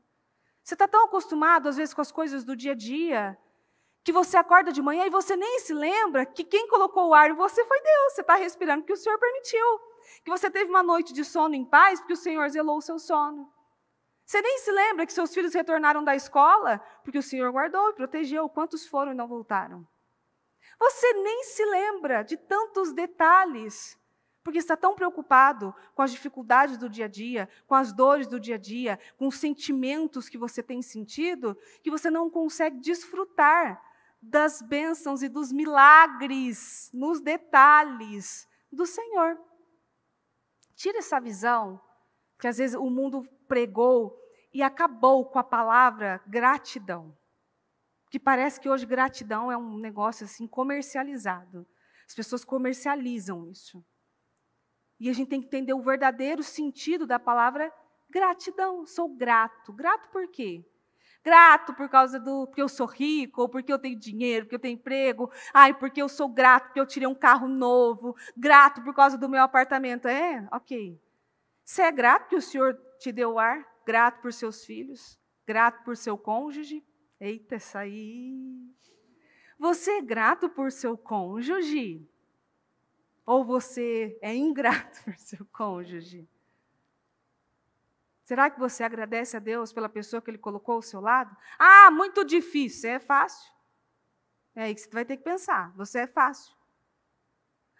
Você está tão acostumado, às vezes, com as coisas do dia a dia, que você acorda de manhã e você nem se lembra que quem colocou o ar em você foi Deus. Você está respirando que o Senhor permitiu que você teve uma noite de sono em paz porque o Senhor zelou o seu sono. Você nem se lembra que seus filhos retornaram da escola porque o Senhor guardou e protegeu. Quantos foram e não voltaram? Você nem se lembra de tantos detalhes porque está tão preocupado com as dificuldades do dia a dia, com as dores do dia a dia, com os sentimentos que você tem sentido, que você não consegue desfrutar das bênçãos e dos milagres nos detalhes do Senhor. Tira essa visão que às vezes o mundo pregou e acabou com a palavra gratidão. Que parece que hoje gratidão é um negócio assim comercializado. As pessoas comercializam isso. E a gente tem que entender o verdadeiro sentido da palavra gratidão. Sou grato. Grato por quê? grato por causa do que eu sou rico, ou porque eu tenho dinheiro, porque eu tenho emprego, ai, porque eu sou grato porque eu tirei um carro novo, grato por causa do meu apartamento. É, ok. Você é grato que o Senhor te deu o ar? Grato por seus filhos? Grato por seu cônjuge? Eita, essa aí. Você é grato por seu cônjuge? Ou você é ingrato por seu cônjuge? Será que você agradece a Deus pela pessoa que Ele colocou ao seu lado? Ah, muito difícil. Você é fácil. É aí que você vai ter que pensar. Você é fácil.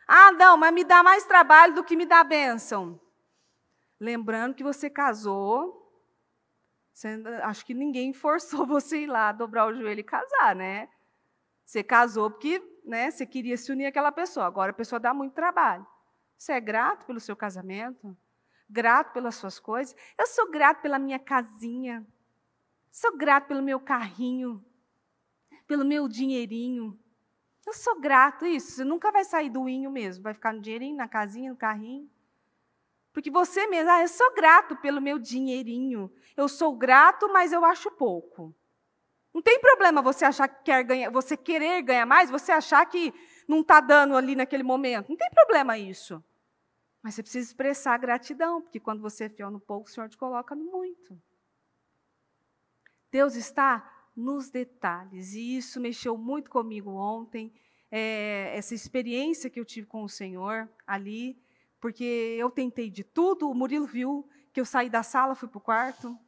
Ah, não, mas me dá mais trabalho do que me dá bênção. Lembrando que você casou. Você, acho que ninguém forçou você ir lá dobrar o joelho e casar, né? Você casou porque né, você queria se unir àquela pessoa. Agora a pessoa dá muito trabalho. Você é grato pelo seu casamento? grato pelas suas coisas. Eu sou grato pela minha casinha. Sou grato pelo meu carrinho, pelo meu dinheirinho. Eu sou grato isso. Você nunca vai sair do inho mesmo, vai ficar no dinheirinho, na casinha, no carrinho. Porque você mesmo, ah, eu sou grato pelo meu dinheirinho. Eu sou grato, mas eu acho pouco. Não tem problema você achar que quer ganhar, você querer ganhar mais, você achar que não está dando ali naquele momento. Não tem problema isso. Mas você precisa expressar gratidão, porque quando você é fiel no pouco, o Senhor te coloca no muito. Deus está nos detalhes, e isso mexeu muito comigo ontem, é, essa experiência que eu tive com o Senhor ali, porque eu tentei de tudo, o Murilo viu que eu saí da sala, fui para o quarto.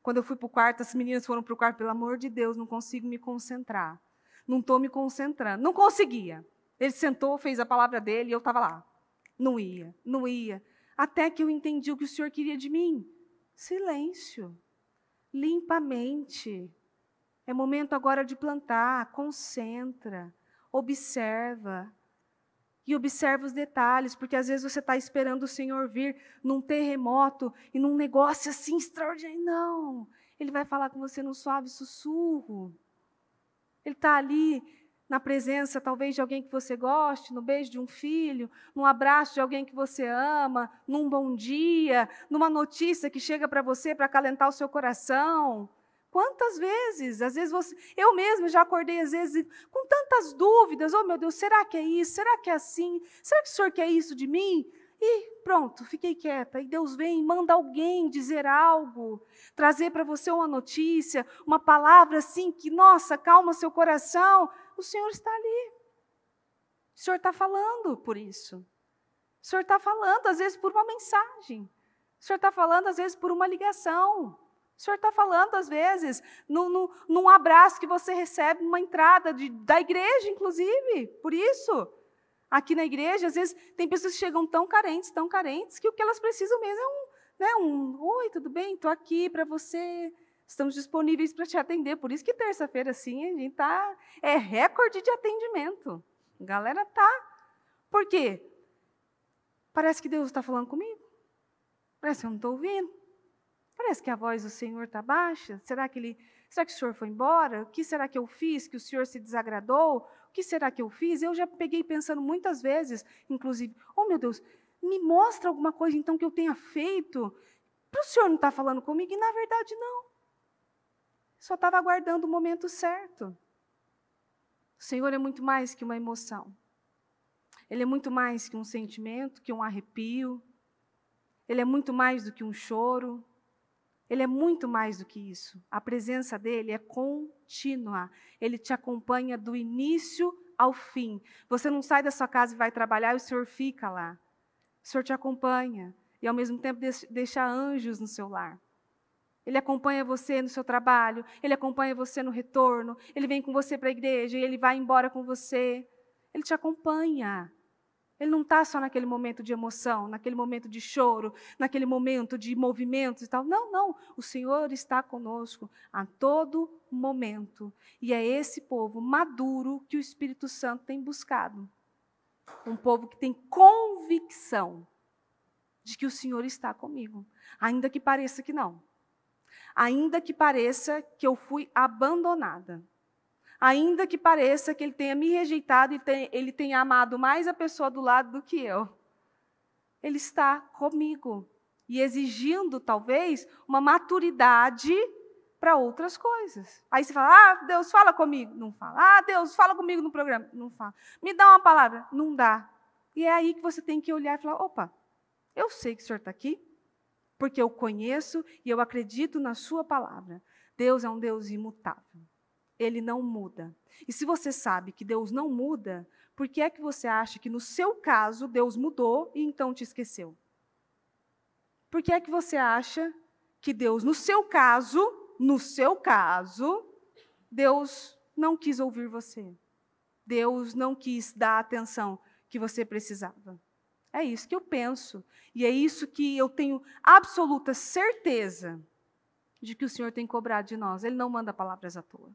Quando eu fui para o quarto, as meninas foram para o quarto, pelo amor de Deus, não consigo me concentrar. Não estou me concentrando. Não conseguia. Ele sentou, fez a palavra dele e eu estava lá não ia, não ia. Até que eu entendi o que o Senhor queria de mim. Silêncio. Limpa mente. É momento agora de plantar, concentra, observa. E observa os detalhes, porque às vezes você está esperando o Senhor vir num terremoto e num negócio assim extraordinário. Não, Ele vai falar com você num suave sussurro. Ele está ali na presença talvez de alguém que você goste, no beijo de um filho, num abraço de alguém que você ama, num bom dia, numa notícia que chega para você para acalentar o seu coração. Quantas vezes? Às vezes você, eu mesma já acordei às vezes com tantas dúvidas. Oh, meu Deus, será que é isso? Será que é assim? Será que o senhor quer isso de mim? E pronto, fiquei quieta. E Deus vem, manda alguém dizer algo, trazer para você uma notícia, uma palavra assim que, nossa, calma seu coração. O Senhor está ali. O Senhor está falando por isso. O Senhor está falando, às vezes, por uma mensagem. O Senhor está falando, às vezes, por uma ligação. O Senhor está falando, às vezes, no, no, num abraço que você recebe, numa entrada de, da igreja, inclusive. Por isso, aqui na igreja, às vezes, tem pessoas que chegam tão carentes, tão carentes, que o que elas precisam mesmo é um, né, um oi, tudo bem? Estou aqui para você. Estamos disponíveis para te atender. Por isso que terça-feira, sim, a gente está. é recorde de atendimento. A galera tá. Por quê? Parece que Deus está falando comigo. Parece que eu não estou ouvindo. Parece que a voz do Senhor está baixa. Será que ele, será que o Senhor foi embora? O que será que eu fiz que o Senhor se desagradou? O que será que eu fiz? Eu já peguei pensando muitas vezes, inclusive, oh meu Deus, me mostra alguma coisa então que eu tenha feito para o Senhor não estar tá falando comigo. E na verdade não. Só estava aguardando o momento certo. O Senhor é muito mais que uma emoção. Ele é muito mais que um sentimento, que um arrepio. Ele é muito mais do que um choro. Ele é muito mais do que isso. A presença dele é contínua. Ele te acompanha do início ao fim. Você não sai da sua casa e vai trabalhar, e o Senhor fica lá. O Senhor te acompanha e ao mesmo tempo deixa anjos no seu lar. Ele acompanha você no seu trabalho, ele acompanha você no retorno, ele vem com você para a igreja e ele vai embora com você. Ele te acompanha. Ele não está só naquele momento de emoção, naquele momento de choro, naquele momento de movimentos e tal. Não, não. O Senhor está conosco a todo momento. E é esse povo maduro que o Espírito Santo tem buscado. Um povo que tem convicção de que o Senhor está comigo, ainda que pareça que não ainda que pareça que eu fui abandonada. Ainda que pareça que ele tenha me rejeitado e ele tenha amado mais a pessoa do lado do que eu. Ele está comigo e exigindo, talvez, uma maturidade para outras coisas. Aí você fala: Ah, Deus, fala comigo. Não fala. Ah, Deus, fala comigo no programa. Não fala. Me dá uma palavra. Não dá. E é aí que você tem que olhar e falar: opa, eu sei que o senhor está aqui, porque eu conheço e eu acredito na Sua palavra. Deus é um Deus imutável. Ele não muda. E se você sabe que Deus não muda, por que é que você acha que no seu caso Deus mudou e então te esqueceu? Por que é que você acha que Deus, no seu caso, no seu caso, Deus não quis ouvir você? Deus não quis dar a atenção que você precisava? É isso que eu penso. E é isso que eu tenho absoluta certeza de que o Senhor tem cobrado de nós. Ele não manda palavras à toa.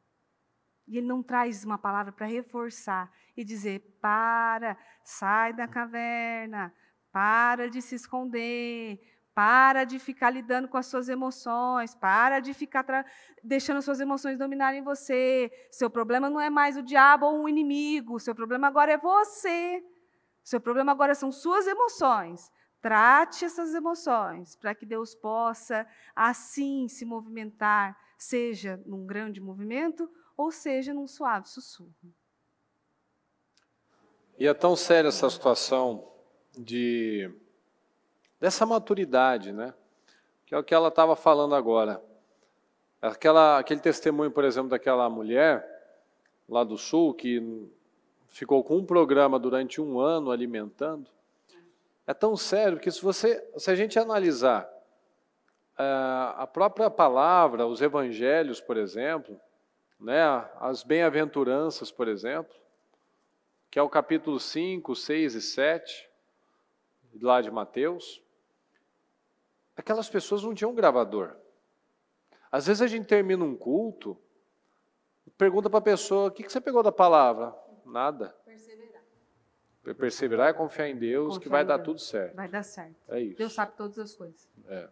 E ele não traz uma palavra para reforçar e dizer: para, sai da caverna, para de se esconder, para de ficar lidando com as suas emoções, para de ficar deixando suas emoções dominarem você. Seu problema não é mais o diabo ou um inimigo, seu problema agora é você. Seu problema agora são suas emoções. Trate essas emoções para que Deus possa assim se movimentar, seja num grande movimento ou seja num suave sussurro. E é tão séria essa situação de dessa maturidade, né? Que é o que ela estava falando agora. Aquela, aquele testemunho, por exemplo, daquela mulher lá do sul que ficou com um programa durante um ano alimentando, é tão sério que se você, se a gente analisar eh, a própria palavra, os evangelhos, por exemplo, né, as bem-aventuranças, por exemplo, que é o capítulo 5, 6 e 7, lá de Mateus, aquelas pessoas não tinham um gravador. Às vezes a gente termina um culto, pergunta para a pessoa: o que, que você pegou da palavra? nada. Perseverar. Perseverar é confiar em Deus confiar que vai dar Deus. tudo certo. Vai dar certo. É isso. Deus sabe todas as coisas. É.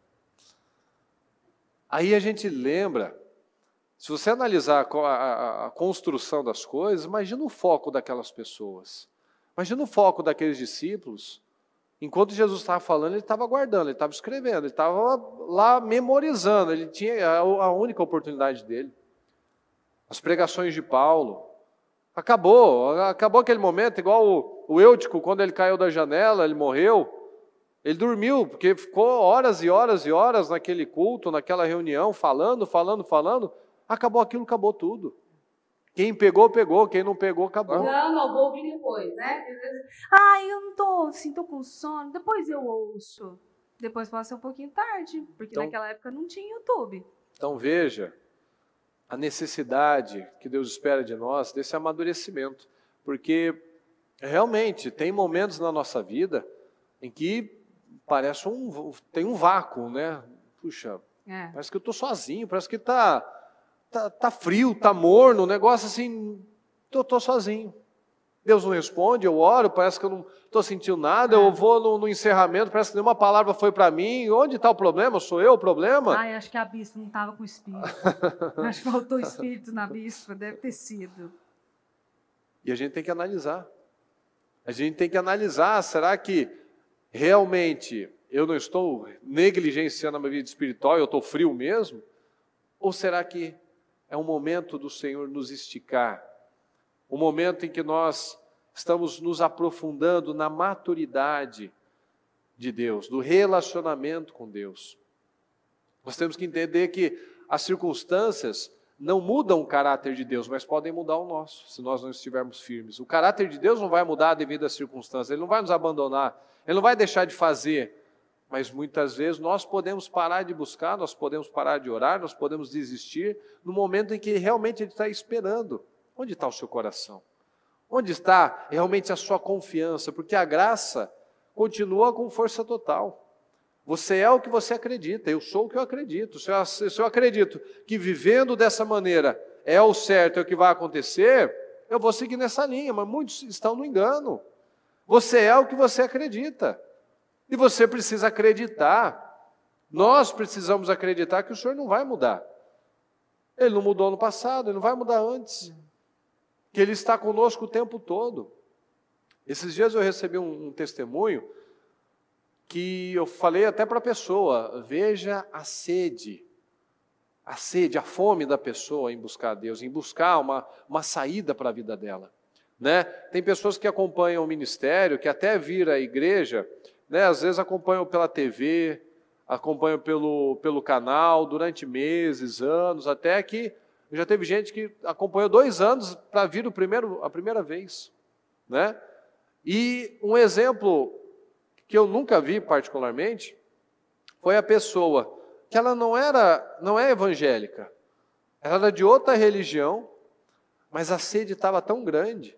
Aí a gente lembra, se você analisar a, a, a construção das coisas, imagina o foco daquelas pessoas. Imagina o foco daqueles discípulos. Enquanto Jesus estava falando, ele estava guardando, ele estava escrevendo, ele estava lá memorizando. Ele tinha a, a única oportunidade dele. As pregações de Paulo, Acabou, acabou aquele momento, igual o, o Eutico, quando ele caiu da janela, ele morreu. Ele dormiu, porque ficou horas e horas e horas naquele culto, naquela reunião, falando, falando, falando. Acabou aquilo, acabou tudo. Quem pegou, pegou. Quem não pegou, acabou. Não, não, vou ouvir depois, né? Ah, eu não tô, assim, tô com sono. Depois eu ouço. Depois passa um pouquinho tarde, porque então, naquela época não tinha YouTube. Então veja, a necessidade que Deus espera de nós desse amadurecimento, porque realmente tem momentos na nossa vida em que parece um tem um vácuo, né? Puxa, é. parece que eu tô sozinho, parece que tá tá, tá frio, tá morno, o negócio assim, tô, tô sozinho. Deus não responde, eu oro, parece que eu não estou sentindo nada, é. eu vou no, no, encerramento, parece que nenhuma palavra foi para mim. Onde está o problema? Sou eu o problema? Ai, acho que a bispa não estava com o espírito. acho que faltou espírito na bispa, deve ter sido. E a gente tem que analisar. A gente tem que analisar, será que realmente eu não estou negligenciando a minha vida espiritual, eu estou frio mesmo? Ou será que é um momento do Senhor nos esticar o momento em que nós estamos nos aprofundando na maturidade de Deus, do relacionamento com Deus. Nós temos que entender que as circunstâncias não mudam o caráter de Deus, mas podem mudar o nosso, se nós não estivermos firmes. O caráter de Deus não vai mudar devido às circunstâncias, ele não vai nos abandonar, ele não vai deixar de fazer. Mas muitas vezes nós podemos parar de buscar, nós podemos parar de orar, nós podemos desistir no momento em que realmente ele está esperando Onde está o seu coração? Onde está realmente a sua confiança? Porque a graça continua com força total. Você é o que você acredita, eu sou o que eu acredito. Se eu, se eu acredito que vivendo dessa maneira é o certo, é o que vai acontecer, eu vou seguir nessa linha, mas muitos estão no engano. Você é o que você acredita. E você precisa acreditar. Nós precisamos acreditar que o Senhor não vai mudar. Ele não mudou no passado, ele não vai mudar antes que Ele está conosco o tempo todo. Esses dias eu recebi um, um testemunho que eu falei até para a pessoa: veja a sede, a sede, a fome da pessoa em buscar Deus, em buscar uma, uma saída para a vida dela. Né? Tem pessoas que acompanham o ministério, que até vir à igreja, né? às vezes acompanham pela TV, acompanham pelo, pelo canal durante meses, anos, até que já teve gente que acompanhou dois anos para vir o primeiro, a primeira vez. Né? E um exemplo que eu nunca vi particularmente foi a pessoa que ela não era, não é evangélica. Ela era de outra religião, mas a sede estava tão grande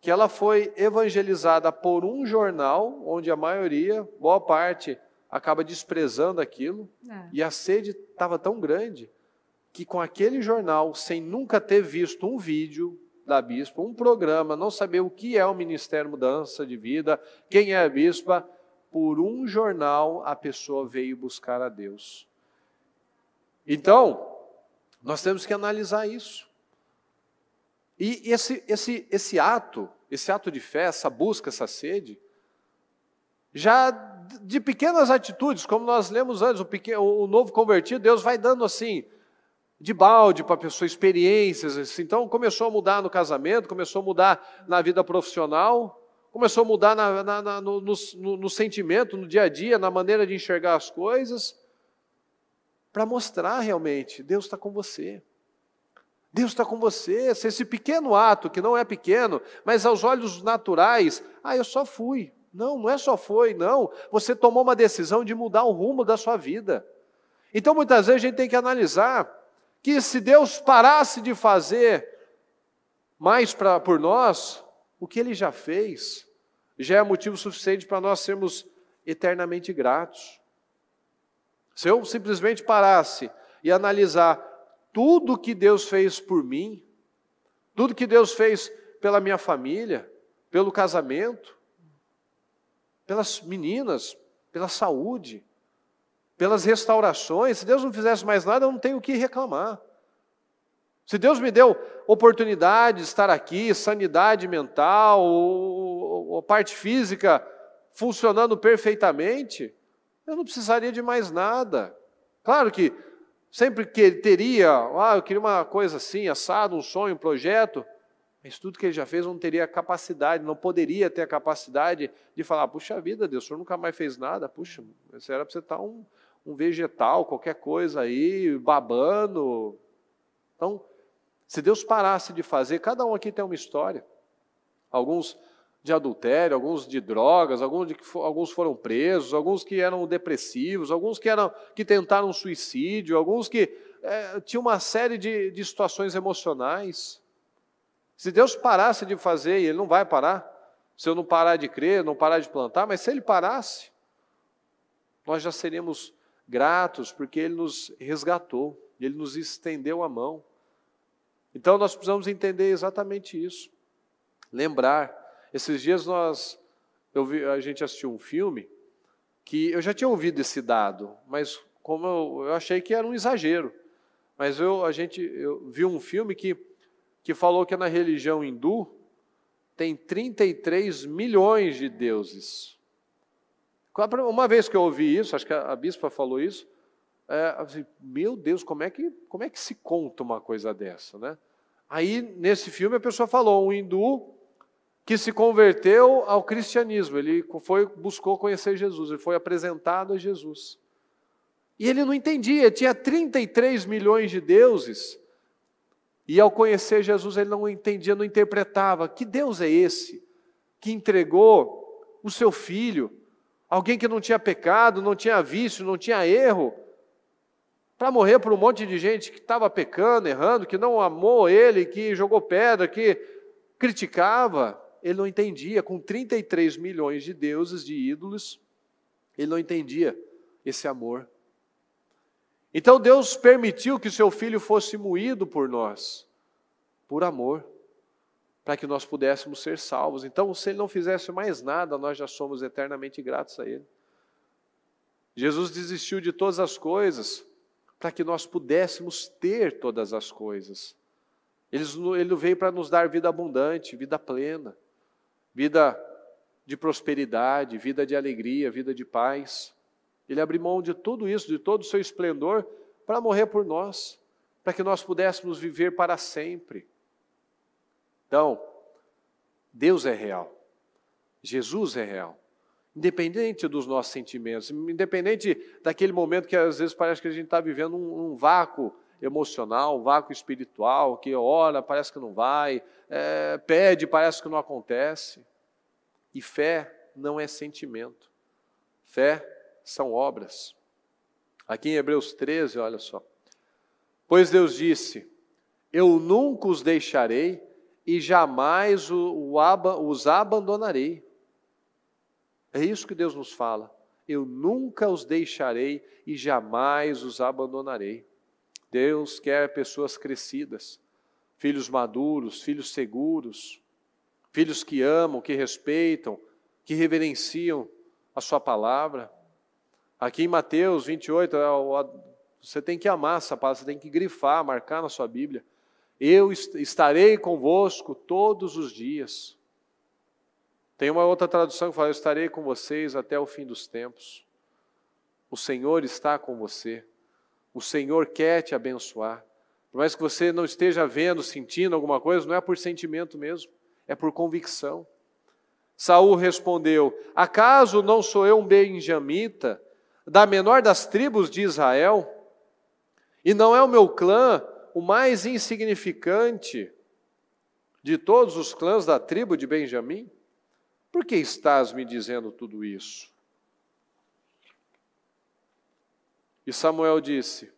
que ela foi evangelizada por um jornal onde a maioria, boa parte, acaba desprezando aquilo. É. E a sede estava tão grande que com aquele jornal, sem nunca ter visto um vídeo da bispa, um programa, não saber o que é o Ministério Mudança de Vida, quem é a bispa, por um jornal a pessoa veio buscar a Deus. Então, nós temos que analisar isso. E esse, esse, esse ato, esse ato de fé, essa busca, essa sede, já de pequenas atitudes, como nós lemos antes, o, pequeno, o novo convertido, Deus vai dando assim, de balde para a pessoa, experiências. Assim. Então começou a mudar no casamento, começou a mudar na vida profissional, começou a mudar na, na, na, no, no, no sentimento, no dia a dia, na maneira de enxergar as coisas, para mostrar realmente: Deus está com você. Deus está com você. Se esse pequeno ato, que não é pequeno, mas aos olhos naturais, ah, eu só fui. Não, não é só foi, não. Você tomou uma decisão de mudar o rumo da sua vida. Então, muitas vezes, a gente tem que analisar que se Deus parasse de fazer mais pra, por nós, o que ele já fez, já é motivo suficiente para nós sermos eternamente gratos. Se eu simplesmente parasse e analisar tudo que Deus fez por mim, tudo que Deus fez pela minha família, pelo casamento, pelas meninas, pela saúde, pelas restaurações. Se Deus não fizesse mais nada, eu não tenho o que reclamar. Se Deus me deu oportunidade de estar aqui, sanidade mental, a parte física funcionando perfeitamente, eu não precisaria de mais nada. Claro que sempre que teria, ah, eu queria uma coisa assim, assado, um sonho, um projeto, mas tudo que ele já fez eu não teria capacidade, não poderia ter a capacidade de falar, puxa vida, Deus, o senhor nunca mais fez nada, puxa, isso era para você estar tá um, um vegetal, qualquer coisa aí, babando. Então, se Deus parasse de fazer, cada um aqui tem uma história. Alguns de adultério, alguns de drogas, alguns, de, alguns foram presos, alguns que eram depressivos, alguns que, eram, que tentaram suicídio, alguns que é, tinham uma série de, de situações emocionais. Se Deus parasse de fazer, e Ele não vai parar, se eu não parar de crer, não parar de plantar, mas se Ele parasse, nós já seríamos gratos porque Ele nos resgatou, Ele nos estendeu a mão. Então nós precisamos entender exatamente isso. Lembrar. Esses dias nós vi, a gente assistiu um filme que eu já tinha ouvido esse dado, mas como eu, eu achei que era um exagero. Mas eu, a gente eu vi um filme que, que falou que na religião hindu tem 33 milhões de deuses. Uma vez que eu ouvi isso, acho que a, bispa falou isso, é, assim, meu Deus, como é, que, como é que se conta uma coisa dessa, né? Aí, nesse filme, a pessoa falou, um hindu que se converteu ao cristianismo, ele foi buscou conhecer Jesus, ele foi apresentado a Jesus. E ele não entendia, tinha 33 milhões de deuses, e ao conhecer Jesus ele não entendia, não interpretava. Que Deus é esse que entregou o seu filho alguém que não tinha pecado, não tinha vício, não tinha erro, para morrer por um monte de gente que estava pecando, errando, que não amou ele, que jogou pedra, que criticava. Ele não entendia, com 33 milhões de deuses, de ídolos, ele não entendia esse amor. Então Deus permitiu que seu filho fosse moído por nós, por amor para que nós pudéssemos ser salvos. Então, se ele não fizesse mais nada, nós já somos eternamente gratos a ele. Jesus desistiu de todas as coisas para que nós pudéssemos ter todas as coisas. Ele, ele veio para nos dar vida abundante, vida plena, vida de prosperidade, vida de alegria, vida de paz. Ele abriu mão de tudo isso, de todo o seu esplendor, para morrer por nós, para que nós pudéssemos viver para sempre. Então, Deus é real. Jesus é real. Independente dos nossos sentimentos, independente daquele momento que às vezes parece que a gente está vivendo um, um, vácuo emocional, um vácuo espiritual, que ora, parece que não vai, é, pede, parece que não acontece. E fé não é sentimento. Fé são obras. Aqui em Hebreus 13, olha só. Pois Deus disse: Eu nunca os deixarei e jamais os abandonarei. É isso que Deus nos fala. Eu nunca os deixarei e jamais os abandonarei. Deus quer pessoas crescidas, filhos maduros, filhos seguros, filhos que amam, que respeitam, que reverenciam a Sua palavra. Aqui em Mateus 28, é você tem que amar essa palavra, você tem que grifar, marcar na sua Bíblia. Eu estarei convosco todos os dias. Tem uma outra tradução que fala: Eu estarei com vocês até o fim dos tempos. O Senhor está com você. O Senhor quer te abençoar. Por mais que você não esteja vendo, sentindo alguma coisa, não é por sentimento mesmo, é por convicção. Saul respondeu: Acaso não sou eu um benjamita, da menor das tribos de Israel? E não é o meu clã o mais insignificante de todos os clãs da tribo de Benjamim? Por que estás me dizendo tudo isso? E Samuel disse: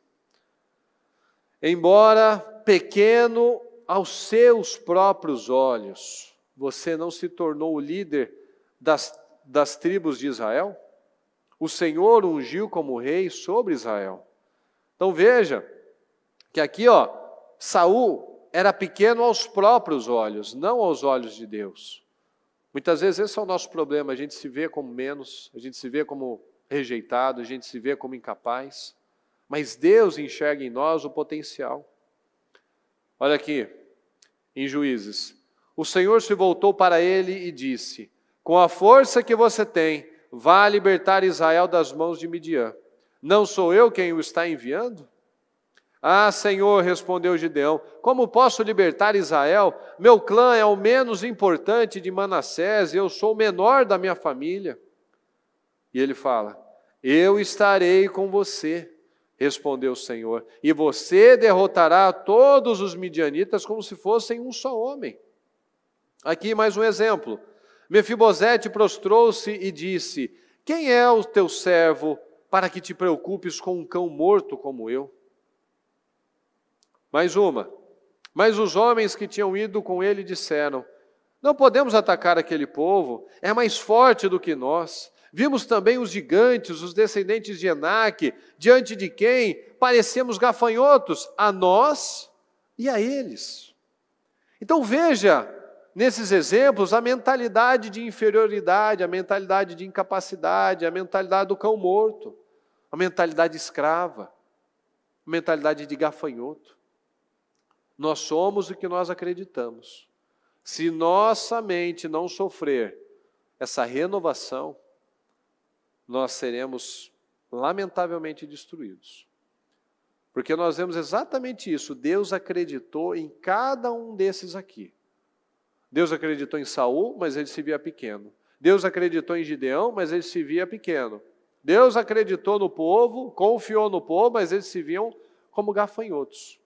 Embora pequeno aos seus próprios olhos, você não se tornou o líder das, das tribos de Israel? O Senhor ungiu como rei sobre Israel. Então veja, que aqui, ó, Saul era pequeno aos próprios olhos, não aos olhos de Deus. Muitas vezes esse é o nosso problema, a gente se vê como menos, a gente se vê como rejeitado, a gente se vê como incapaz, mas Deus enxerga em nós o potencial. Olha aqui, em Juízes. O Senhor se voltou para ele e disse: Com a força que você tem, vá libertar Israel das mãos de Midian. Não sou eu quem o está enviando? Ah, Senhor, respondeu Gideão, como posso libertar Israel? Meu clã é o menos importante de Manassés, eu sou o menor da minha família. E ele fala: Eu estarei com você, respondeu o Senhor, e você derrotará todos os midianitas como se fossem um só homem. Aqui mais um exemplo. Mefibosete prostrou-se e disse: Quem é o teu servo para que te preocupes com um cão morto como eu? Mais uma. Mas os homens que tinham ido com ele disseram: Não podemos atacar aquele povo, é mais forte do que nós. Vimos também os gigantes, os descendentes de Enaque, diante de quem parecemos gafanhotos, a nós e a eles. Então veja nesses exemplos a mentalidade de inferioridade, a mentalidade de incapacidade, a mentalidade do cão morto, a mentalidade escrava, a mentalidade de gafanhoto. Nós somos o que nós acreditamos. Se nossa mente não sofrer essa renovação, nós seremos lamentavelmente destruídos. Porque nós vemos exatamente isso. Deus acreditou em cada um desses aqui. Deus acreditou em Saul, mas ele se via pequeno. Deus acreditou em Gideão, mas ele se via pequeno. Deus acreditou no povo, confiou no povo, mas eles se viam como gafanhotos.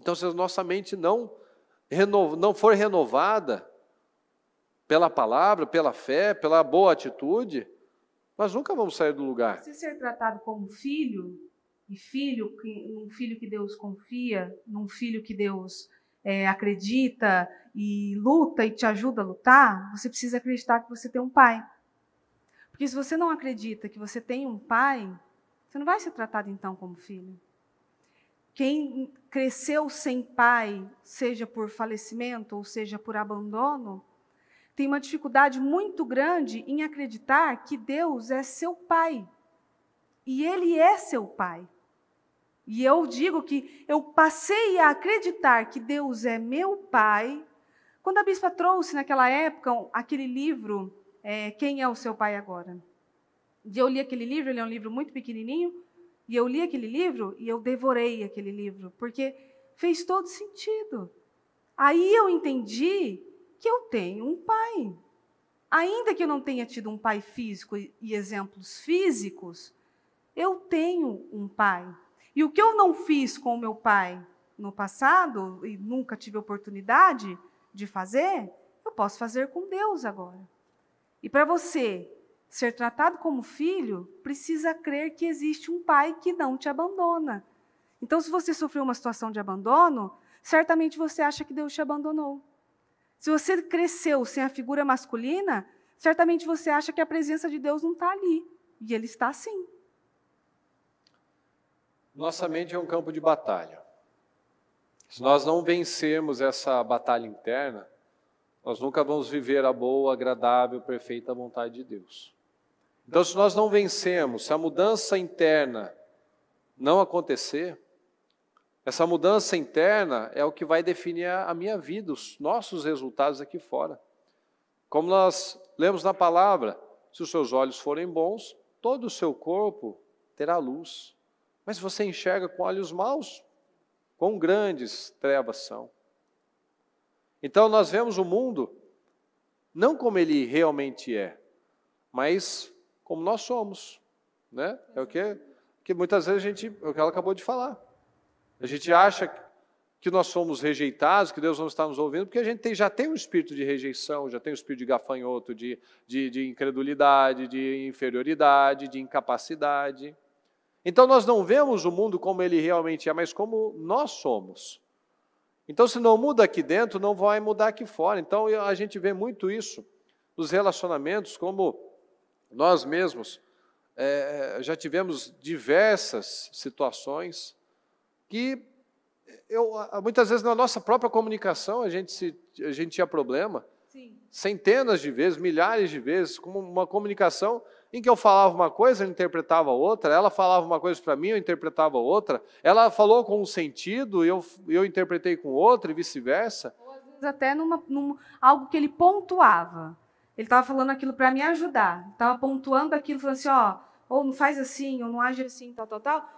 Então, se a nossa mente não, não for renovada pela palavra, pela fé, pela boa atitude, nós nunca vamos sair do lugar. Se ser tratado como filho, e filho, um filho que Deus confia, num filho que Deus é, acredita e luta e te ajuda a lutar, você precisa acreditar que você tem um pai. Porque se você não acredita que você tem um pai, você não vai ser tratado então como filho. Quem cresceu sem pai, seja por falecimento ou seja por abandono, tem uma dificuldade muito grande em acreditar que Deus é seu pai. E Ele é seu pai. E eu digo que eu passei a acreditar que Deus é meu pai quando a bispa trouxe naquela época aquele livro é, Quem é o seu pai agora? E eu li aquele livro, ele é um livro muito pequenininho, e eu li aquele livro e eu devorei aquele livro, porque fez todo sentido. Aí eu entendi que eu tenho um pai. Ainda que eu não tenha tido um pai físico e exemplos físicos, eu tenho um pai. E o que eu não fiz com o meu pai no passado, e nunca tive oportunidade de fazer, eu posso fazer com Deus agora. E para você Ser tratado como filho precisa crer que existe um pai que não te abandona. Então, se você sofreu uma situação de abandono, certamente você acha que Deus te abandonou. Se você cresceu sem a figura masculina, certamente você acha que a presença de Deus não está ali. E Ele está sim. Nossa mente é um campo de batalha. Se nós não vencermos essa batalha interna, nós nunca vamos viver a boa, agradável, perfeita vontade de Deus. Então, se nós não vencermos, se a mudança interna não acontecer, essa mudança interna é o que vai definir a minha vida, os nossos resultados aqui fora. Como nós lemos na palavra, se os seus olhos forem bons, todo o seu corpo terá luz. Mas se você enxerga com olhos maus, quão grandes trevas são. Então nós vemos o mundo não como ele realmente é, mas como nós somos, né? É o que, que muitas vezes a gente, é o que ela acabou de falar. A gente acha que nós somos rejeitados, que Deus não está nos ouvindo, porque a gente tem, já tem um espírito de rejeição, já tem um espírito de gafanhoto, de, de, de incredulidade, de inferioridade, de incapacidade. Então nós não vemos o mundo como ele realmente é, mas como nós somos. Então, se não muda aqui dentro, não vai mudar aqui fora. Então, a gente vê muito isso nos relacionamentos, como nós mesmos é, é, já tivemos diversas situações que eu, muitas vezes na nossa própria comunicação a gente, se, a gente tinha problema. Sim. Centenas de vezes, milhares de vezes, como uma comunicação em que eu falava uma coisa, eu interpretava outra, ela falava uma coisa para mim, eu interpretava outra, ela falou com um sentido, eu, eu interpretei com outro e vice-versa. Ou às vezes até numa, num, algo que ele pontuava. Ele estava falando aquilo para me ajudar, estava pontuando aquilo, falando assim, ó, ou não faz assim, ou não age assim, tal, tal, tal.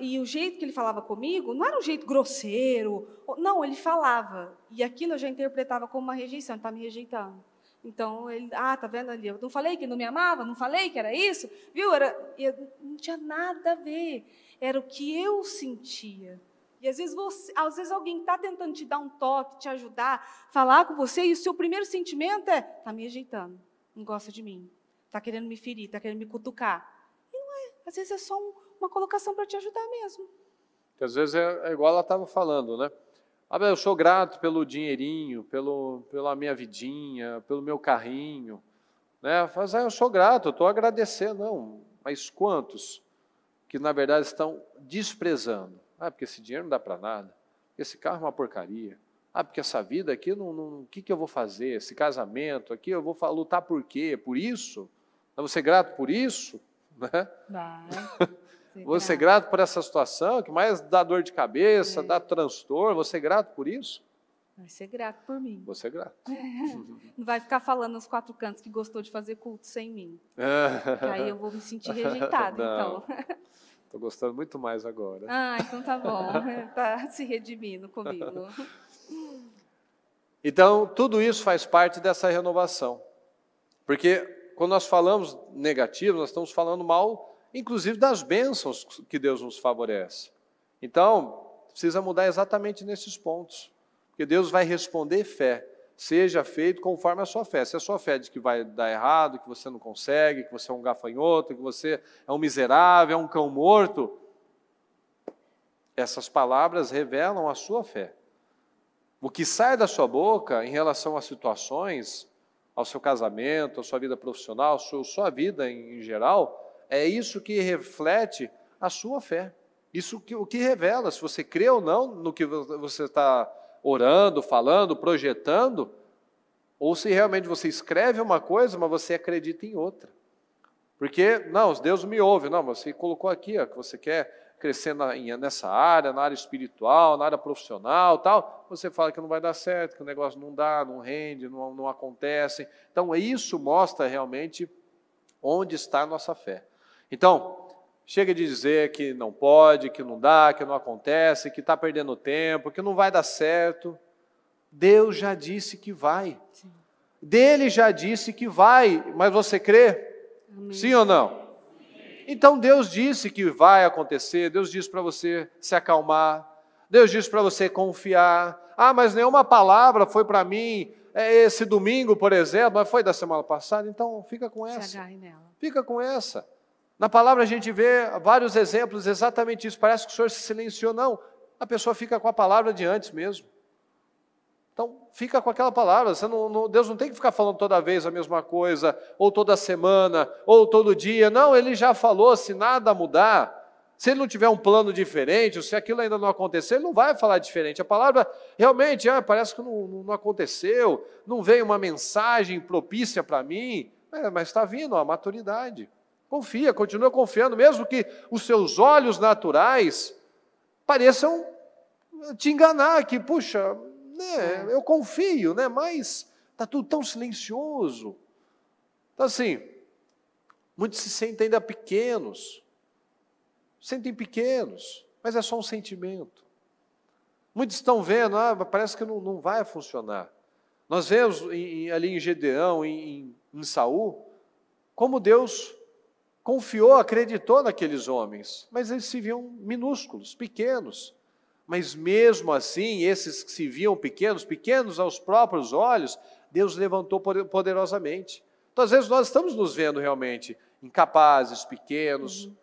E o jeito que ele falava comigo não era um jeito grosseiro, não, ele falava. E aquilo eu já interpretava como uma rejeição, está me rejeitando. Então, ele, ah, tá vendo ali, eu não falei que não me amava, não falei que era isso, viu? Era, eu, não tinha nada a ver, era o que eu sentia às vezes, você, às vezes alguém está tentando te dar um toque, te ajudar, falar com você, e o seu primeiro sentimento é: está me ajeitando, não gosta de mim, está querendo me ferir, está querendo me cutucar. E não é. Às vezes é só um, uma colocação para te ajudar mesmo. às vezes é, é igual ela estava falando, né? Ah, eu sou grato pelo dinheirinho, pelo, pela minha vidinha, pelo meu carrinho. Né? Faz, assim, ah, eu sou grato, estou agradecendo. Não, mas quantos que na verdade estão desprezando? Ah, porque esse dinheiro não dá para nada. Esse carro é uma porcaria. Ah, porque essa vida aqui, o que, que eu vou fazer? Esse casamento aqui, eu vou lutar por quê? Por isso? Eu vou ser grato por isso? Né? Vai, vou ser grato. por essa situação que mais dá dor de cabeça, é. dá transtorno. Vou ser grato por isso? Vai ser grato por mim. Vou ser grato. É. Não vai ficar falando aos quatro cantos que gostou de fazer culto sem mim. Aí eu vou me sentir rejeitada, então. Estou gostando muito mais agora. Ah, então tá bom. Está se redimindo comigo. Então, tudo isso faz parte dessa renovação. Porque quando nós falamos negativo, nós estamos falando mal, inclusive das bênçãos que Deus nos favorece. Então, precisa mudar exatamente nesses pontos. Porque Deus vai responder fé seja feito conforme a sua fé. Se a sua fé diz que vai dar errado, que você não consegue, que você é um gafanhoto, que você é um miserável, é um cão morto, essas palavras revelam a sua fé. O que sai da sua boca em relação a situações, ao seu casamento, à sua vida profissional, à sua, vida em, em geral, é isso que reflete a sua fé. Isso que, o que revela se você crê ou não no que você está orando, falando, projetando, ou se realmente você escreve uma coisa, mas você acredita em outra. Porque, não, Deus me ouve, não, você colocou aqui ó, que você quer crescer na, nessa área, na área espiritual, na área profissional tal, você fala que não vai dar certo, que o negócio não dá, não rende, não, não acontece. Então, isso mostra realmente onde está a nossa fé. Então, Chega de dizer que não pode, que não dá, que não acontece, que está perdendo tempo, que não vai dar certo. Deus já disse que vai. Dele já disse que vai, mas você crê? Sim ou não? Então Deus disse que vai acontecer, Deus disse para você se acalmar, Deus disse para você confiar. Ah, mas nenhuma palavra foi para mim é, esse domingo, por exemplo, mas foi da semana passada, então fica com essa. Fica com essa. Na palavra a gente vê vários exemplos exatamente isso. Parece que o Senhor se silenciou. Não, a pessoa fica com a palavra de antes mesmo. Então, fica com aquela palavra. Não, não, Deus não tem que ficar falando toda vez a mesma coisa, ou toda semana, ou todo dia. Não, ele já falou. Se nada mudar, se ele não tiver um plano diferente, ou se aquilo ainda não acontecer, ele não vai falar diferente. A palavra realmente ah, parece que não, não aconteceu, não veio uma mensagem propícia para mim, é, mas está vindo ó, a maturidade. Confia, continua confiando, mesmo que os seus olhos naturais pareçam eh, te enganar, que, puxa, né, é. eu confio, né, mas está tudo tão silencioso. Então, assim, muitos se sentem ainda pequenos, sentem pequenos, mas é só um sentimento. Muitos estão vendo, ah, parece que não, não vai funcionar. Nós vemos em, ali em Gedeão, em, em Saul, como Deus confiou, acreditou naqueles homens, mas eles se viam minúsculos, pequenos. Mas mesmo assim, esses que se viam pequenos, pequenos aos próprios olhos, Deus levantou poderosamente. Então, às vezes, nós estamos nos vendo realmente incapazes, pequenos, uhum.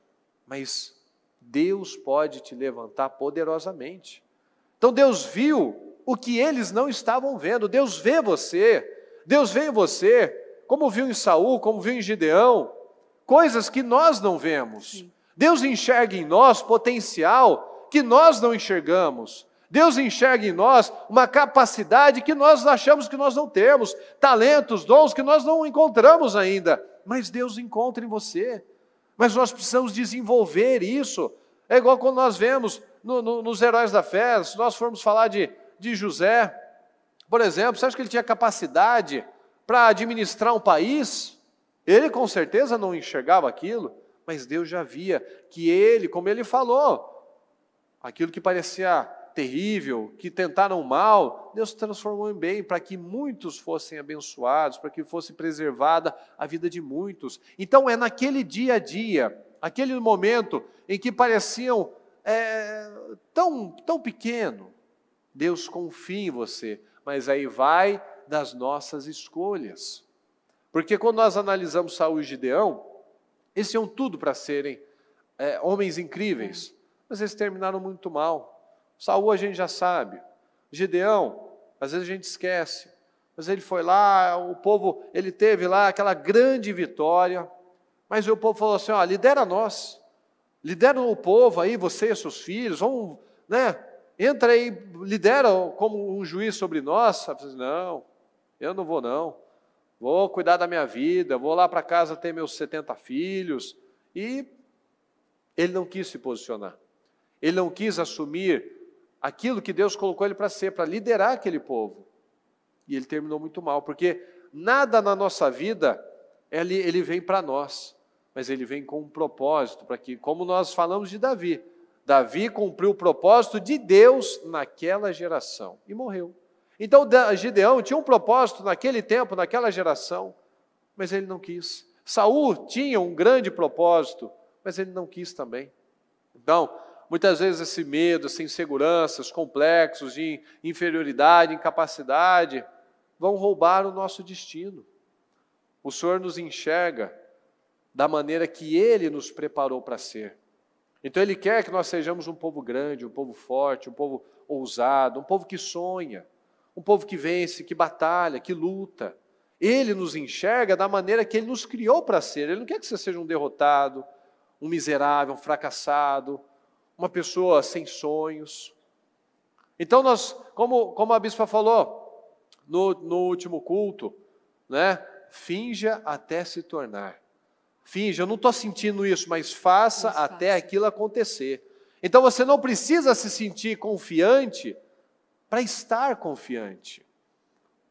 mas Deus pode te levantar poderosamente. Então, Deus viu o que eles não estavam vendo. Deus vê você, Deus vê em você, como viu em Saul, como viu em Gideão, coisas que nós não vemos. Sim. Deus enxerga em nós potencial que nós não enxergamos. Deus enxerga em nós uma capacidade que nós achamos que nós não temos, talentos, dons que nós não encontramos ainda, mas Deus encontra em você. Mas nós precisamos desenvolver isso. É igual quando nós vemos no, no, nos heróis da fé, se nós formos falar de, de José, por exemplo, você acha que ele tinha capacidade para administrar um país? Ele com certeza não enxergava aquilo, mas Deus já via que ele, como ele falou, aquilo que parecia terrível, que tentaram mal, Deus transformou em bem para que muitos fossem abençoados, para que fosse preservada a vida de muitos. Então é naquele dia a dia, aquele momento em que pareciam é, tão, tão pequeno, Deus confia em você, mas aí vai das nossas escolhas. Porque quando nós analisamos Saul e Gideão, eles tinham tudo para serem é, homens incríveis, uhum. mas eles terminaram muito mal. Saul a gente já sabe. Gideão, às vezes a gente esquece. Mas ele foi lá, o povo, ele teve lá aquela grande vitória. Mas o povo falou assim: ó, lidera nós, lidera o povo aí, você e seus filhos, vamos, né? Entra aí, lidera como um juiz sobre nós. Assim, não, eu não vou não vou cuidar da minha vida, vou lá para casa ter meus 70 filhos. E ele não quis se posicionar. Ele não quis assumir aquilo que Deus colocou ele para ser, para liderar aquele povo. E ele terminou muito mal, porque nada na nossa vida ele, ele vem para nós, mas ele vem com um propósito para que, como nós falamos de Davi, Davi cumpriu o propósito de Deus naquela geração e morreu. Então Gideão tinha um propósito naquele tempo, naquela geração, mas ele não quis. Saul tinha um grande propósito, mas ele não quis também. Então, muitas vezes esse medo, essa insegurança, os complexos de inferioridade, incapacidade, vão roubar o nosso destino. O Senhor nos enxerga da maneira que Ele nos preparou para ser. Então Ele quer que nós sejamos um povo grande, um povo forte, um povo ousado, um povo que sonha, um povo que vence, que batalha, que luta. Ele nos enxerga da maneira que ele nos criou para ser. Ele não quer que você seja um derrotado, um miserável, um fracassado, uma pessoa sem sonhos. Então, nós, como, como a bispa falou no, no último culto, né? finja até se tornar. Finja, eu não estou sentindo isso, mas faça mas até aquilo acontecer. Então você não precisa se sentir confiante para estar confiante?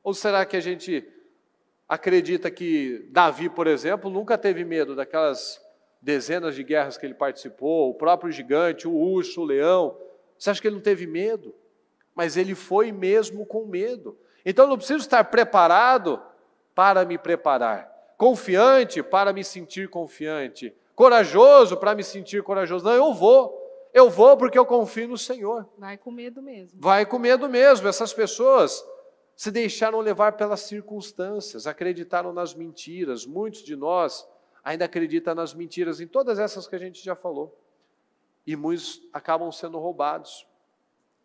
Ou será que a gente acredita que Davi, por exemplo, nunca teve medo daquelas dezenas de guerras que ele participou, o próprio gigante, o urso, o leão? Você acha que ele não teve medo? Mas ele foi mesmo com medo. Então eu não preciso estar preparado para me preparar, confiante para me sentir confiante, corajoso para me sentir corajoso. Não, eu vou eu vou porque eu confio no Senhor. Vai com medo mesmo. Vai com medo mesmo. Essas pessoas se deixaram levar pelas circunstâncias, acreditaram nas mentiras. Muitos de nós ainda acreditam nas mentiras, em todas essas que a gente já falou. E muitos acabam sendo roubados.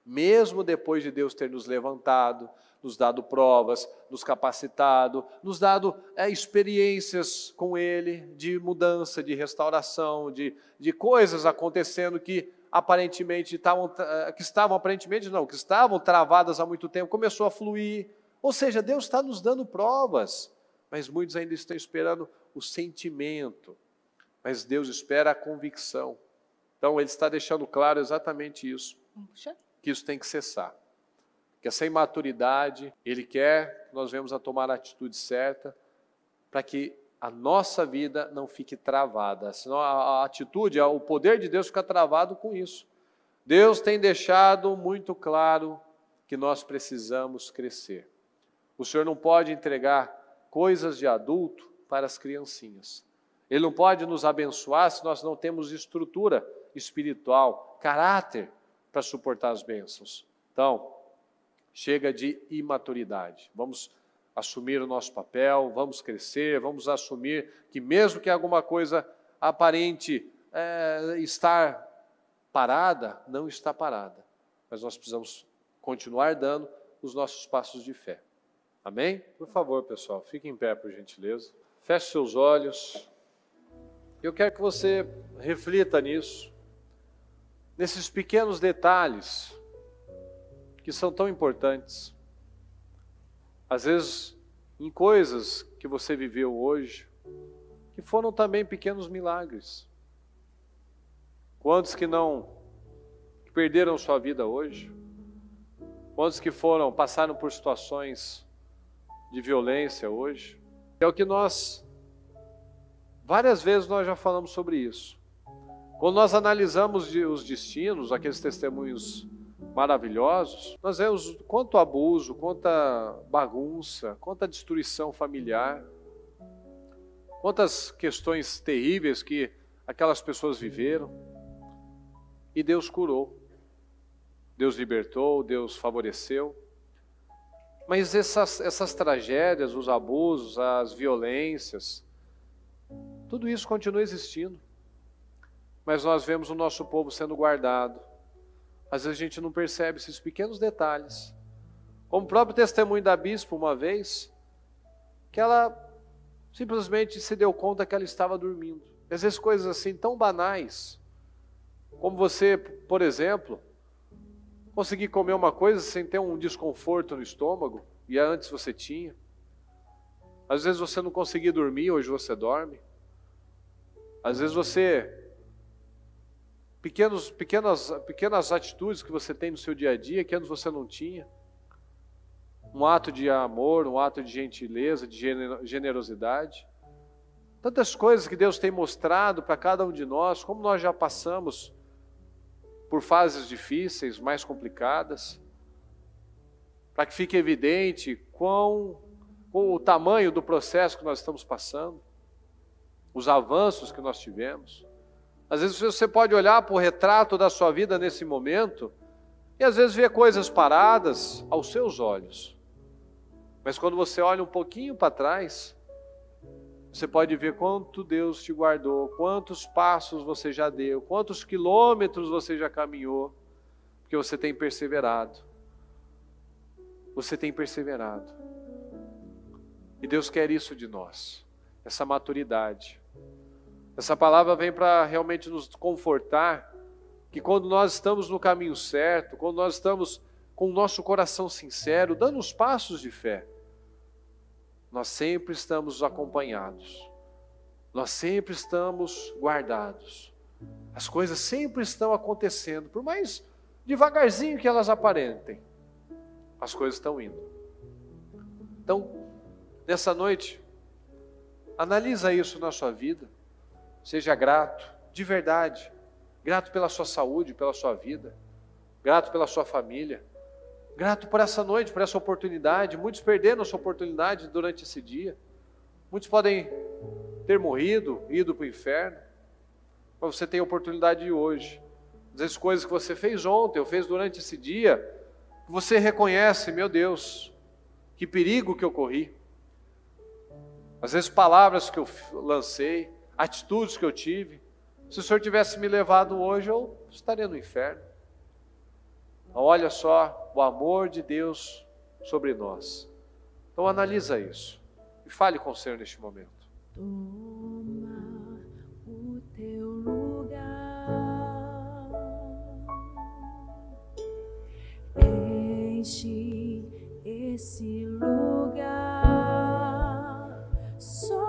Mesmo depois de Deus ter nos levantado, nos dado provas, nos capacitado, nos dado é, experiências com Ele de mudança, de restauração, de, de coisas acontecendo que aparentemente estavam, eh, que estavam aparentemente não, que estavam travadas há muito tempo, começou a fluir. Ou seja, Deus está nos dando provas, mas muitos ainda estão esperando o sentimento, mas Deus espera a convicção. Então ele está deixando claro exatamente isso, hum, que isso tem que cessar. Que essa imaturidade, ele quer que nós venhamos a tomar a atitude certa para que a nossa vida não fique travada. Senão a, a atitude, o poder de Deus fica travado com isso. Deus tem deixado muito claro que nós precisamos crescer. O Senhor não pode entregar coisas de adulto para as criancinhas. Ele não pode nos abençoar se nós não temos estrutura espiritual, caráter para suportar as bênçãos. Então, chega de imaturidade. Vamos assumir o nosso papel, vamos crescer, vamos assumir que, mesmo que alguma coisa aparente é, estar parada, não está parada. Mas nós precisamos continuar dando os nossos passos de fé. Amém? Por favor, pessoal, fique em pé, por gentileza. Feche seus olhos. Eu quero que você reflita nisso, nesses pequenos detalhes que são tão importantes. Às vezes, em coisas que você viveu hoje, que foram também pequenos milagres. Quantos que não perderam sua vida hoje? Quantos que foram, passaram por situações de violência hoje? É o que nós várias vezes nós já falamos sobre isso. Quando nós analisamos os destinos, aqueles testemunhos maravilhosos, nós vemos quanto abuso, quanta bagunça, quanta destruição familiar, quantas questões terríveis que aquelas pessoas viveram. E Deus curou, Deus libertou, Deus favoreceu. Mas essas, essas tragédias, os abusos, as violências, tudo isso continua existindo. Mas nós vemos o nosso povo sendo guardado, às vezes a gente não percebe esses pequenos detalhes. Como o próprio testemunho da bispo, uma vez, que ela simplesmente se deu conta que ela estava dormindo. Às vezes coisas assim tão banais, como você, por exemplo, conseguir comer uma coisa sem ter um desconforto no estômago, e é antes você tinha. Às vezes você não conseguia dormir, hoje você dorme. Às vezes você pequenos, pequenas, pequenas atitudes que você tem no seu dia a dia que antes você não tinha. Um ato de amor, um ato de gentileza, de generosidade. Tantas coisas que Deus tem mostrado para cada um de nós, como nós já passamos por fases difíceis, mais complicadas, para que fique evidente quão, qual o tamanho do processo que nós estamos passando, os avanços que nós tivemos. Às vezes você pode olhar para o retrato da sua vida nesse momento e às vezes ver coisas paradas aos seus olhos. Mas quando você olha um pouquinho para trás, você pode ver quanto Deus te guardou, quantos passos você já deu, quantos quilômetros você já caminhou, porque você tem perseverado. Você tem perseverado. E Deus quer isso de nós, essa maturidade. Essa palavra vem para realmente nos confortar que quando nós estamos no caminho certo, quando nós estamos com o nosso coração sincero, dando os passos de fé, nós sempre estamos acompanhados, nós sempre estamos guardados. As coisas sempre estão acontecendo, por mais devagarzinho que elas aparentem, as coisas estão indo. Então, nessa noite, analisa isso na sua vida. Seja grato, de verdade. Grato pela sua saúde, pela sua vida. Grato pela sua família. Grato por essa noite, por essa oportunidade. Muitos perderam essa oportunidade durante esse dia. Muitos podem ter morrido, ido para o inferno. Mas você tem a oportunidade de hoje. Às vezes, coisas que você fez ontem ou fez durante esse dia, você reconhece, meu Deus, que perigo que eu corri. Às vezes, palavras que eu lancei, atitudes que eu tive. Se o Senhor tivesse me levado hoje, eu estaria no inferno. Então, olha só o amor de Deus sobre nós. Então analisa isso e fale com o Senhor neste momento. Toma o teu lugar, enche esse lugar. Só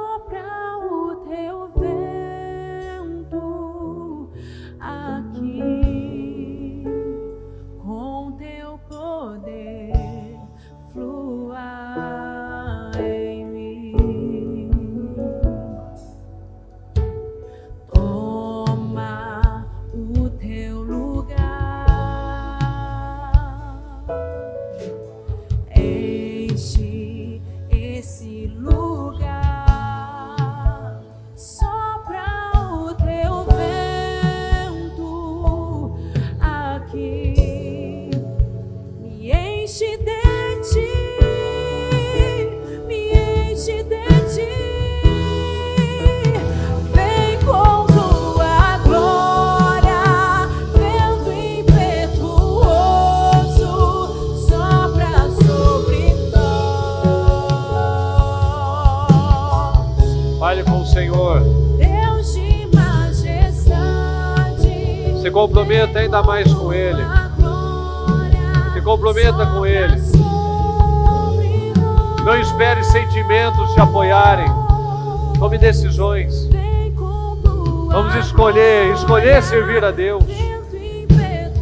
mais com Ele. Se comprometa com Ele. Não espere sentimentos te apoiarem. Tome decisões. Vamos escolher, escolher servir a Deus.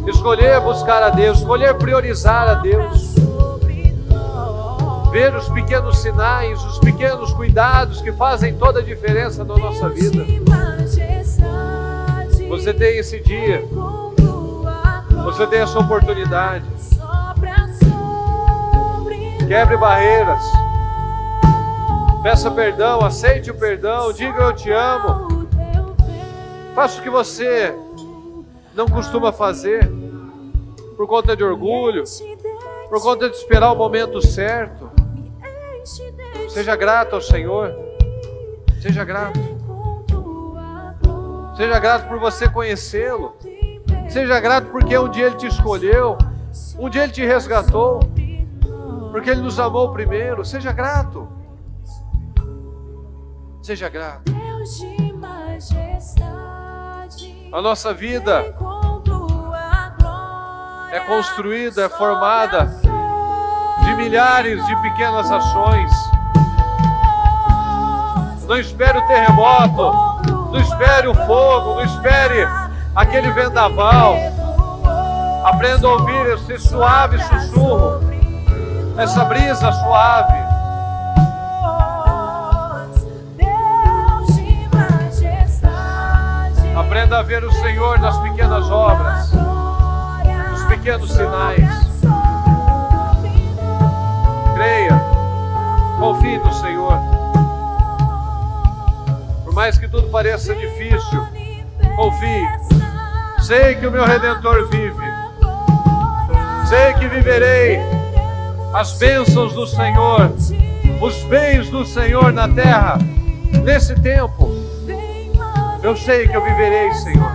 Escolher buscar a Deus, escolher priorizar a Deus. Ver os pequenos sinais, os pequenos cuidados que fazem toda a diferença na nossa vida. Você tem esse dia você tem essa oportunidade. Quebre barreiras. Peça perdão, aceite o perdão, diga eu te amo. Faça o que você não costuma fazer por conta de orgulho, por conta de esperar o momento certo. Seja grato ao Senhor. Seja grato. Seja grato por você conhecê-lo. Seja grato porque um dia Ele te escolheu, um dia Ele te resgatou, porque Ele nos amou primeiro. Seja grato. Seja grato. A nossa vida é construída, é formada de milhares de pequenas ações. Não espere o terremoto, não espere o fogo, não espere aquele vendaval. Aprenda a ouvir esse suave sussurro, essa brisa suave. Aprenda a ver o Senhor nas pequenas obras, nos pequenos sinais. Creia, confie no Senhor. Por mais que tudo pareça difícil, confie. Sei que o meu redentor vive. Sei que viverei as bênçãos do Senhor, os bens do Senhor na terra. Nesse tempo, eu sei que eu viverei, Senhor.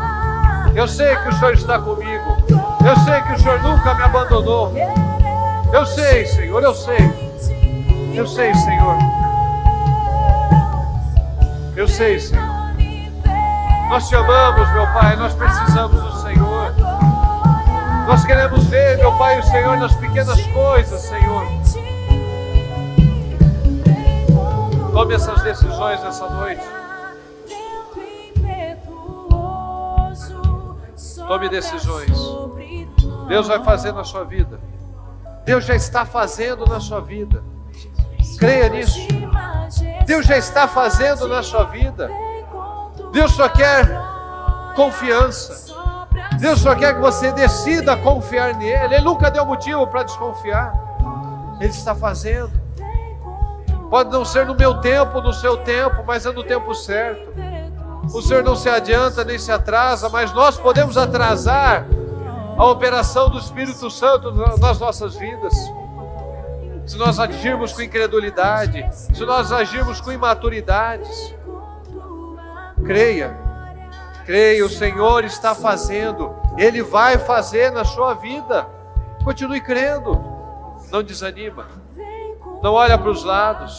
Eu sei que o Senhor está comigo. Eu sei que o Senhor nunca me abandonou. Eu sei, Senhor, eu sei. Eu sei, Senhor. Eu sei, Senhor. Nós te amamos, meu Pai, nós precisamos do Senhor. Nós queremos ver, meu Pai, o Senhor nas pequenas coisas, Senhor. Tome essas decisões nessa noite. Tome decisões. Deus vai fazer na sua vida. Deus já está fazendo na sua vida. Creia nisso. Deus já está fazendo na sua vida. Deus só quer confiança. Deus só quer que você decida confiar nele. Ele nunca deu motivo para desconfiar. Ele está fazendo. Pode não ser no meu tempo, no seu tempo, mas é no tempo certo. O Senhor não se adianta nem se atrasa, mas nós podemos atrasar a operação do Espírito Santo nas nossas vidas. Se nós agirmos com incredulidade, se nós agirmos com imaturidades. Creia, creia, o Senhor está fazendo, Ele vai fazer na sua vida. Continue crendo, não desanima, não olha para os lados,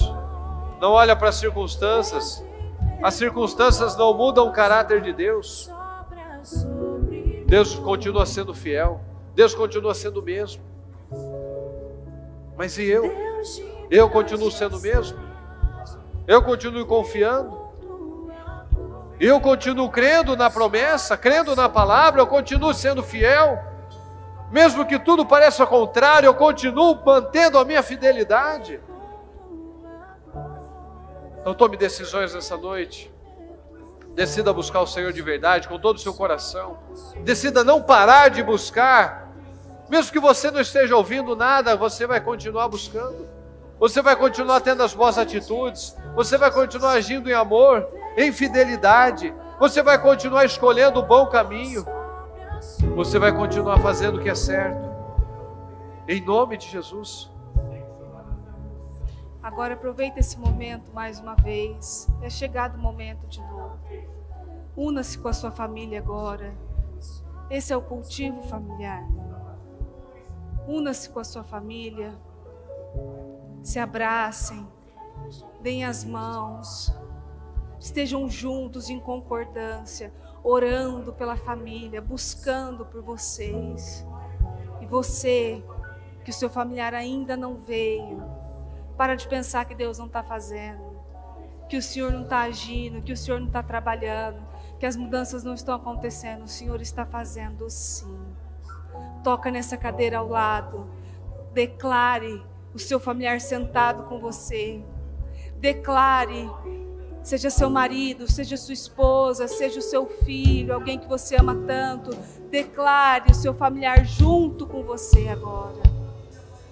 não olha para as circunstâncias. As circunstâncias não mudam o caráter de Deus. Deus continua sendo fiel, Deus continua sendo o mesmo. Mas e eu? Eu continuo sendo o mesmo? Eu continuo confiando? Eu continuo crendo na promessa, crendo na palavra, eu continuo sendo fiel. Mesmo que tudo pareça contrário, eu continuo mantendo a minha fidelidade. Então tome decisões nessa noite. Decida buscar o Senhor de verdade, com todo o seu coração. Decida não parar de buscar. Mesmo que você não esteja ouvindo nada, você vai continuar buscando. Você vai continuar tendo as boas atitudes. Você vai continuar agindo em amor em fidelidade, você vai continuar escolhendo o bom caminho, você vai continuar fazendo o que é certo, em nome de Jesus. Agora aproveita esse momento mais uma vez. É chegado o momento de novo. Una-se com a sua família agora. Esse é o cultivo familiar. Una-se com a sua família. Se abracem. Deem as mãos estejam juntos em concordância, orando pela família, buscando por vocês. E você, que o seu familiar ainda não veio, para de pensar que Deus não está fazendo, que o Senhor não está agindo, que o Senhor não está trabalhando, que as mudanças não estão acontecendo. O Senhor está fazendo sim. Toca nessa cadeira ao lado, declare o seu familiar sentado com você, declare Seja seu marido, seja sua esposa, seja o seu filho, alguém que você ama tanto, declare o seu familiar junto com você agora.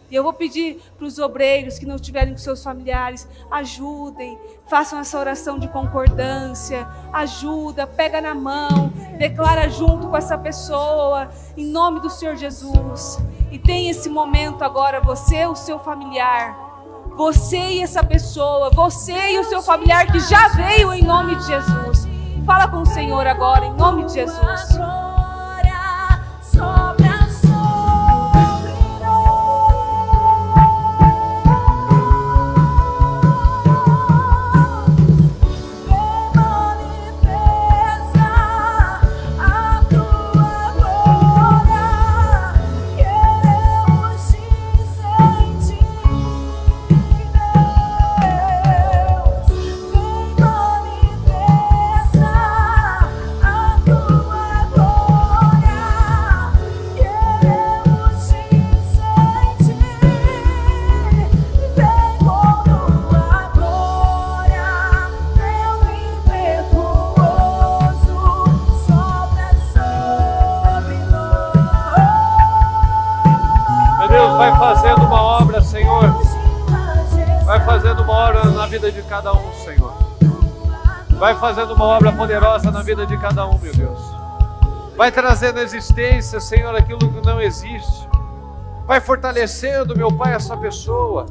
E eu vou pedir para os obreiros que não estiverem com seus familiares, ajudem, façam essa oração de concordância, ajuda, pega na mão, declara junto com essa pessoa, em nome do Senhor Jesus. E tem esse momento agora, você, o seu familiar, você e essa pessoa, você e o seu familiar que já veio em nome de Jesus. Fala com o Senhor agora, em nome de Jesus. Vai fazendo uma obra poderosa na vida de cada um, meu Deus. Vai trazendo à existência, Senhor, aquilo que não existe. Vai fortalecendo, meu Pai, essa pessoa.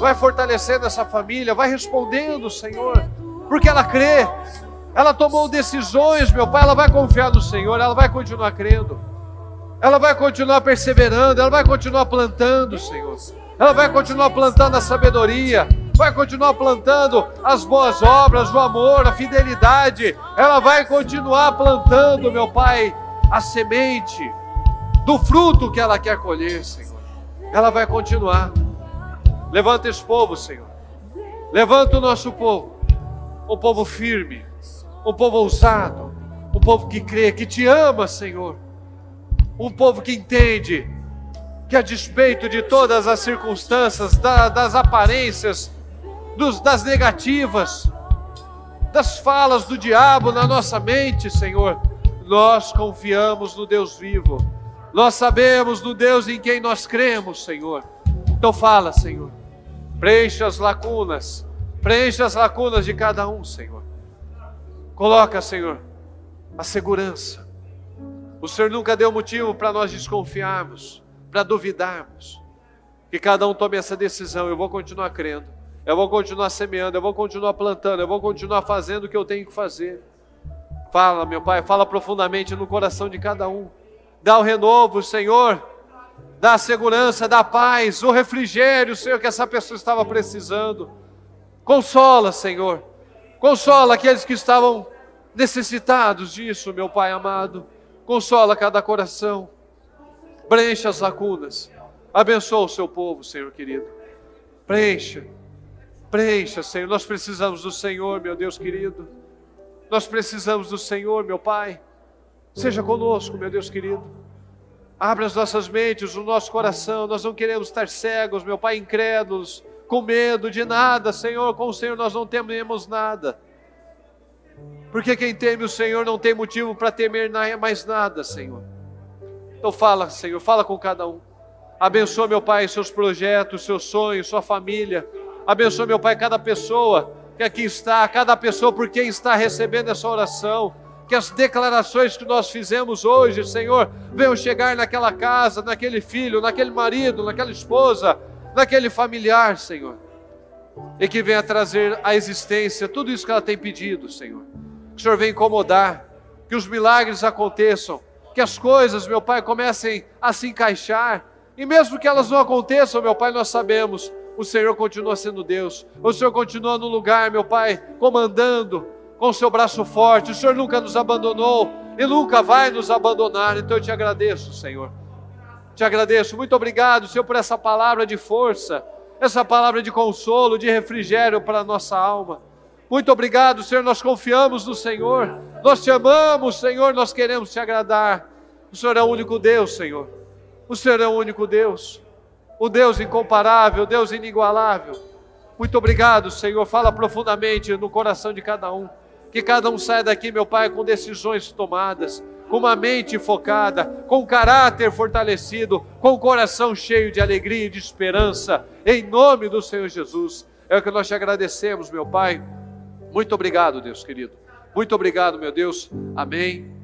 Vai fortalecendo essa família. Vai respondendo, Senhor, porque ela crê. Ela tomou decisões, meu Pai. Ela vai confiar no Senhor. Ela vai continuar crendo. Ela vai continuar perseverando. Ela vai continuar plantando, Senhor. Ela vai continuar plantando a sabedoria vai continuar plantando as boas obras, o amor, a fidelidade. Ela vai continuar plantando, meu Pai, a semente do fruto que ela quer colher, Senhor. Ela vai continuar. Levanta esse povo, Senhor. Levanta o nosso povo. Um povo firme, um povo ousado, um povo que crê, que te ama, Senhor. Um povo que entende que, a despeito de todas as circunstâncias, das aparências, dos, das negativas, das falas do diabo na nossa mente, Senhor, nós confiamos no Deus vivo, nós sabemos no Deus em quem nós cremos, Senhor. Então fala, Senhor, preencha as lacunas, preencha as lacunas de cada um, Senhor. Coloca, Senhor, a segurança. O Senhor nunca deu motivo para nós desconfiarmos, para duvidarmos. Que cada um tome essa decisão. Eu vou continuar crendo. Eu vou continuar semeando, eu vou continuar plantando, eu vou continuar fazendo o que eu tenho que fazer. Fala, meu Pai, fala profundamente no coração de cada um. Dá o renovo, Senhor. Dá a segurança, dá a paz, o refrigério, Senhor, que essa pessoa estava precisando. Consola, Senhor. Consola aqueles que estavam necessitados disso, meu Pai amado. Consola cada coração. Preencha as lacunas. Abençoa o seu povo, Senhor querido. Preencha Preencha, Senhor. Nós precisamos do Senhor, meu Deus querido. Nós precisamos do Senhor, meu Pai. Seja conosco, meu Deus querido. Abra as nossas mentes, o nosso coração. Nós não queremos estar cegos, meu Pai, incrédulos, com medo de nada, Senhor. Com o Senhor nós não tememos nada. Porque quem teme o Senhor não tem motivo para temer mais nada, Senhor. Então fala, Senhor, fala com cada um. Abençoa, meu Pai, seus projetos, seus sonhos, sua família abençoe meu Pai, cada pessoa que aqui está, cada pessoa por quem está recebendo essa oração. Que as declarações que nós fizemos hoje, Senhor, venham chegar naquela casa, naquele filho, naquele marido, naquela esposa, naquele familiar, Senhor. E que venha trazer à existência tudo isso que ela tem pedido, Senhor. Que o Senhor venha incomodar, que os milagres aconteçam, que as coisas, meu Pai, comecem a se encaixar. E mesmo que elas não aconteçam, meu Pai, nós sabemos o Senhor continua sendo Deus. O Senhor continua no lugar, meu Pai, comandando com o seu braço forte. O Senhor nunca nos abandonou e nunca vai nos abandonar. Então eu te agradeço, Senhor. Te agradeço. Muito obrigado, Senhor, por essa palavra de força, essa palavra de consolo, de refrigério para a nossa alma. Muito obrigado, Senhor. Nós confiamos no Senhor. Nós te amamos, Senhor. Nós queremos te agradar. O Senhor é o único Deus, Senhor. O Senhor é o único Deus o Deus incomparável, o Deus inigualável. Muito obrigado, Senhor. Fala profundamente no coração de cada um. Que cada um saia daqui, meu Pai, com decisões tomadas, com uma mente focada, com caráter fortalecido, com o coração cheio de alegria e de esperança, em nome do Senhor Jesus. É o que nós te agradecemos, meu Pai. Muito obrigado, Deus querido. Muito obrigado, meu Deus. Amém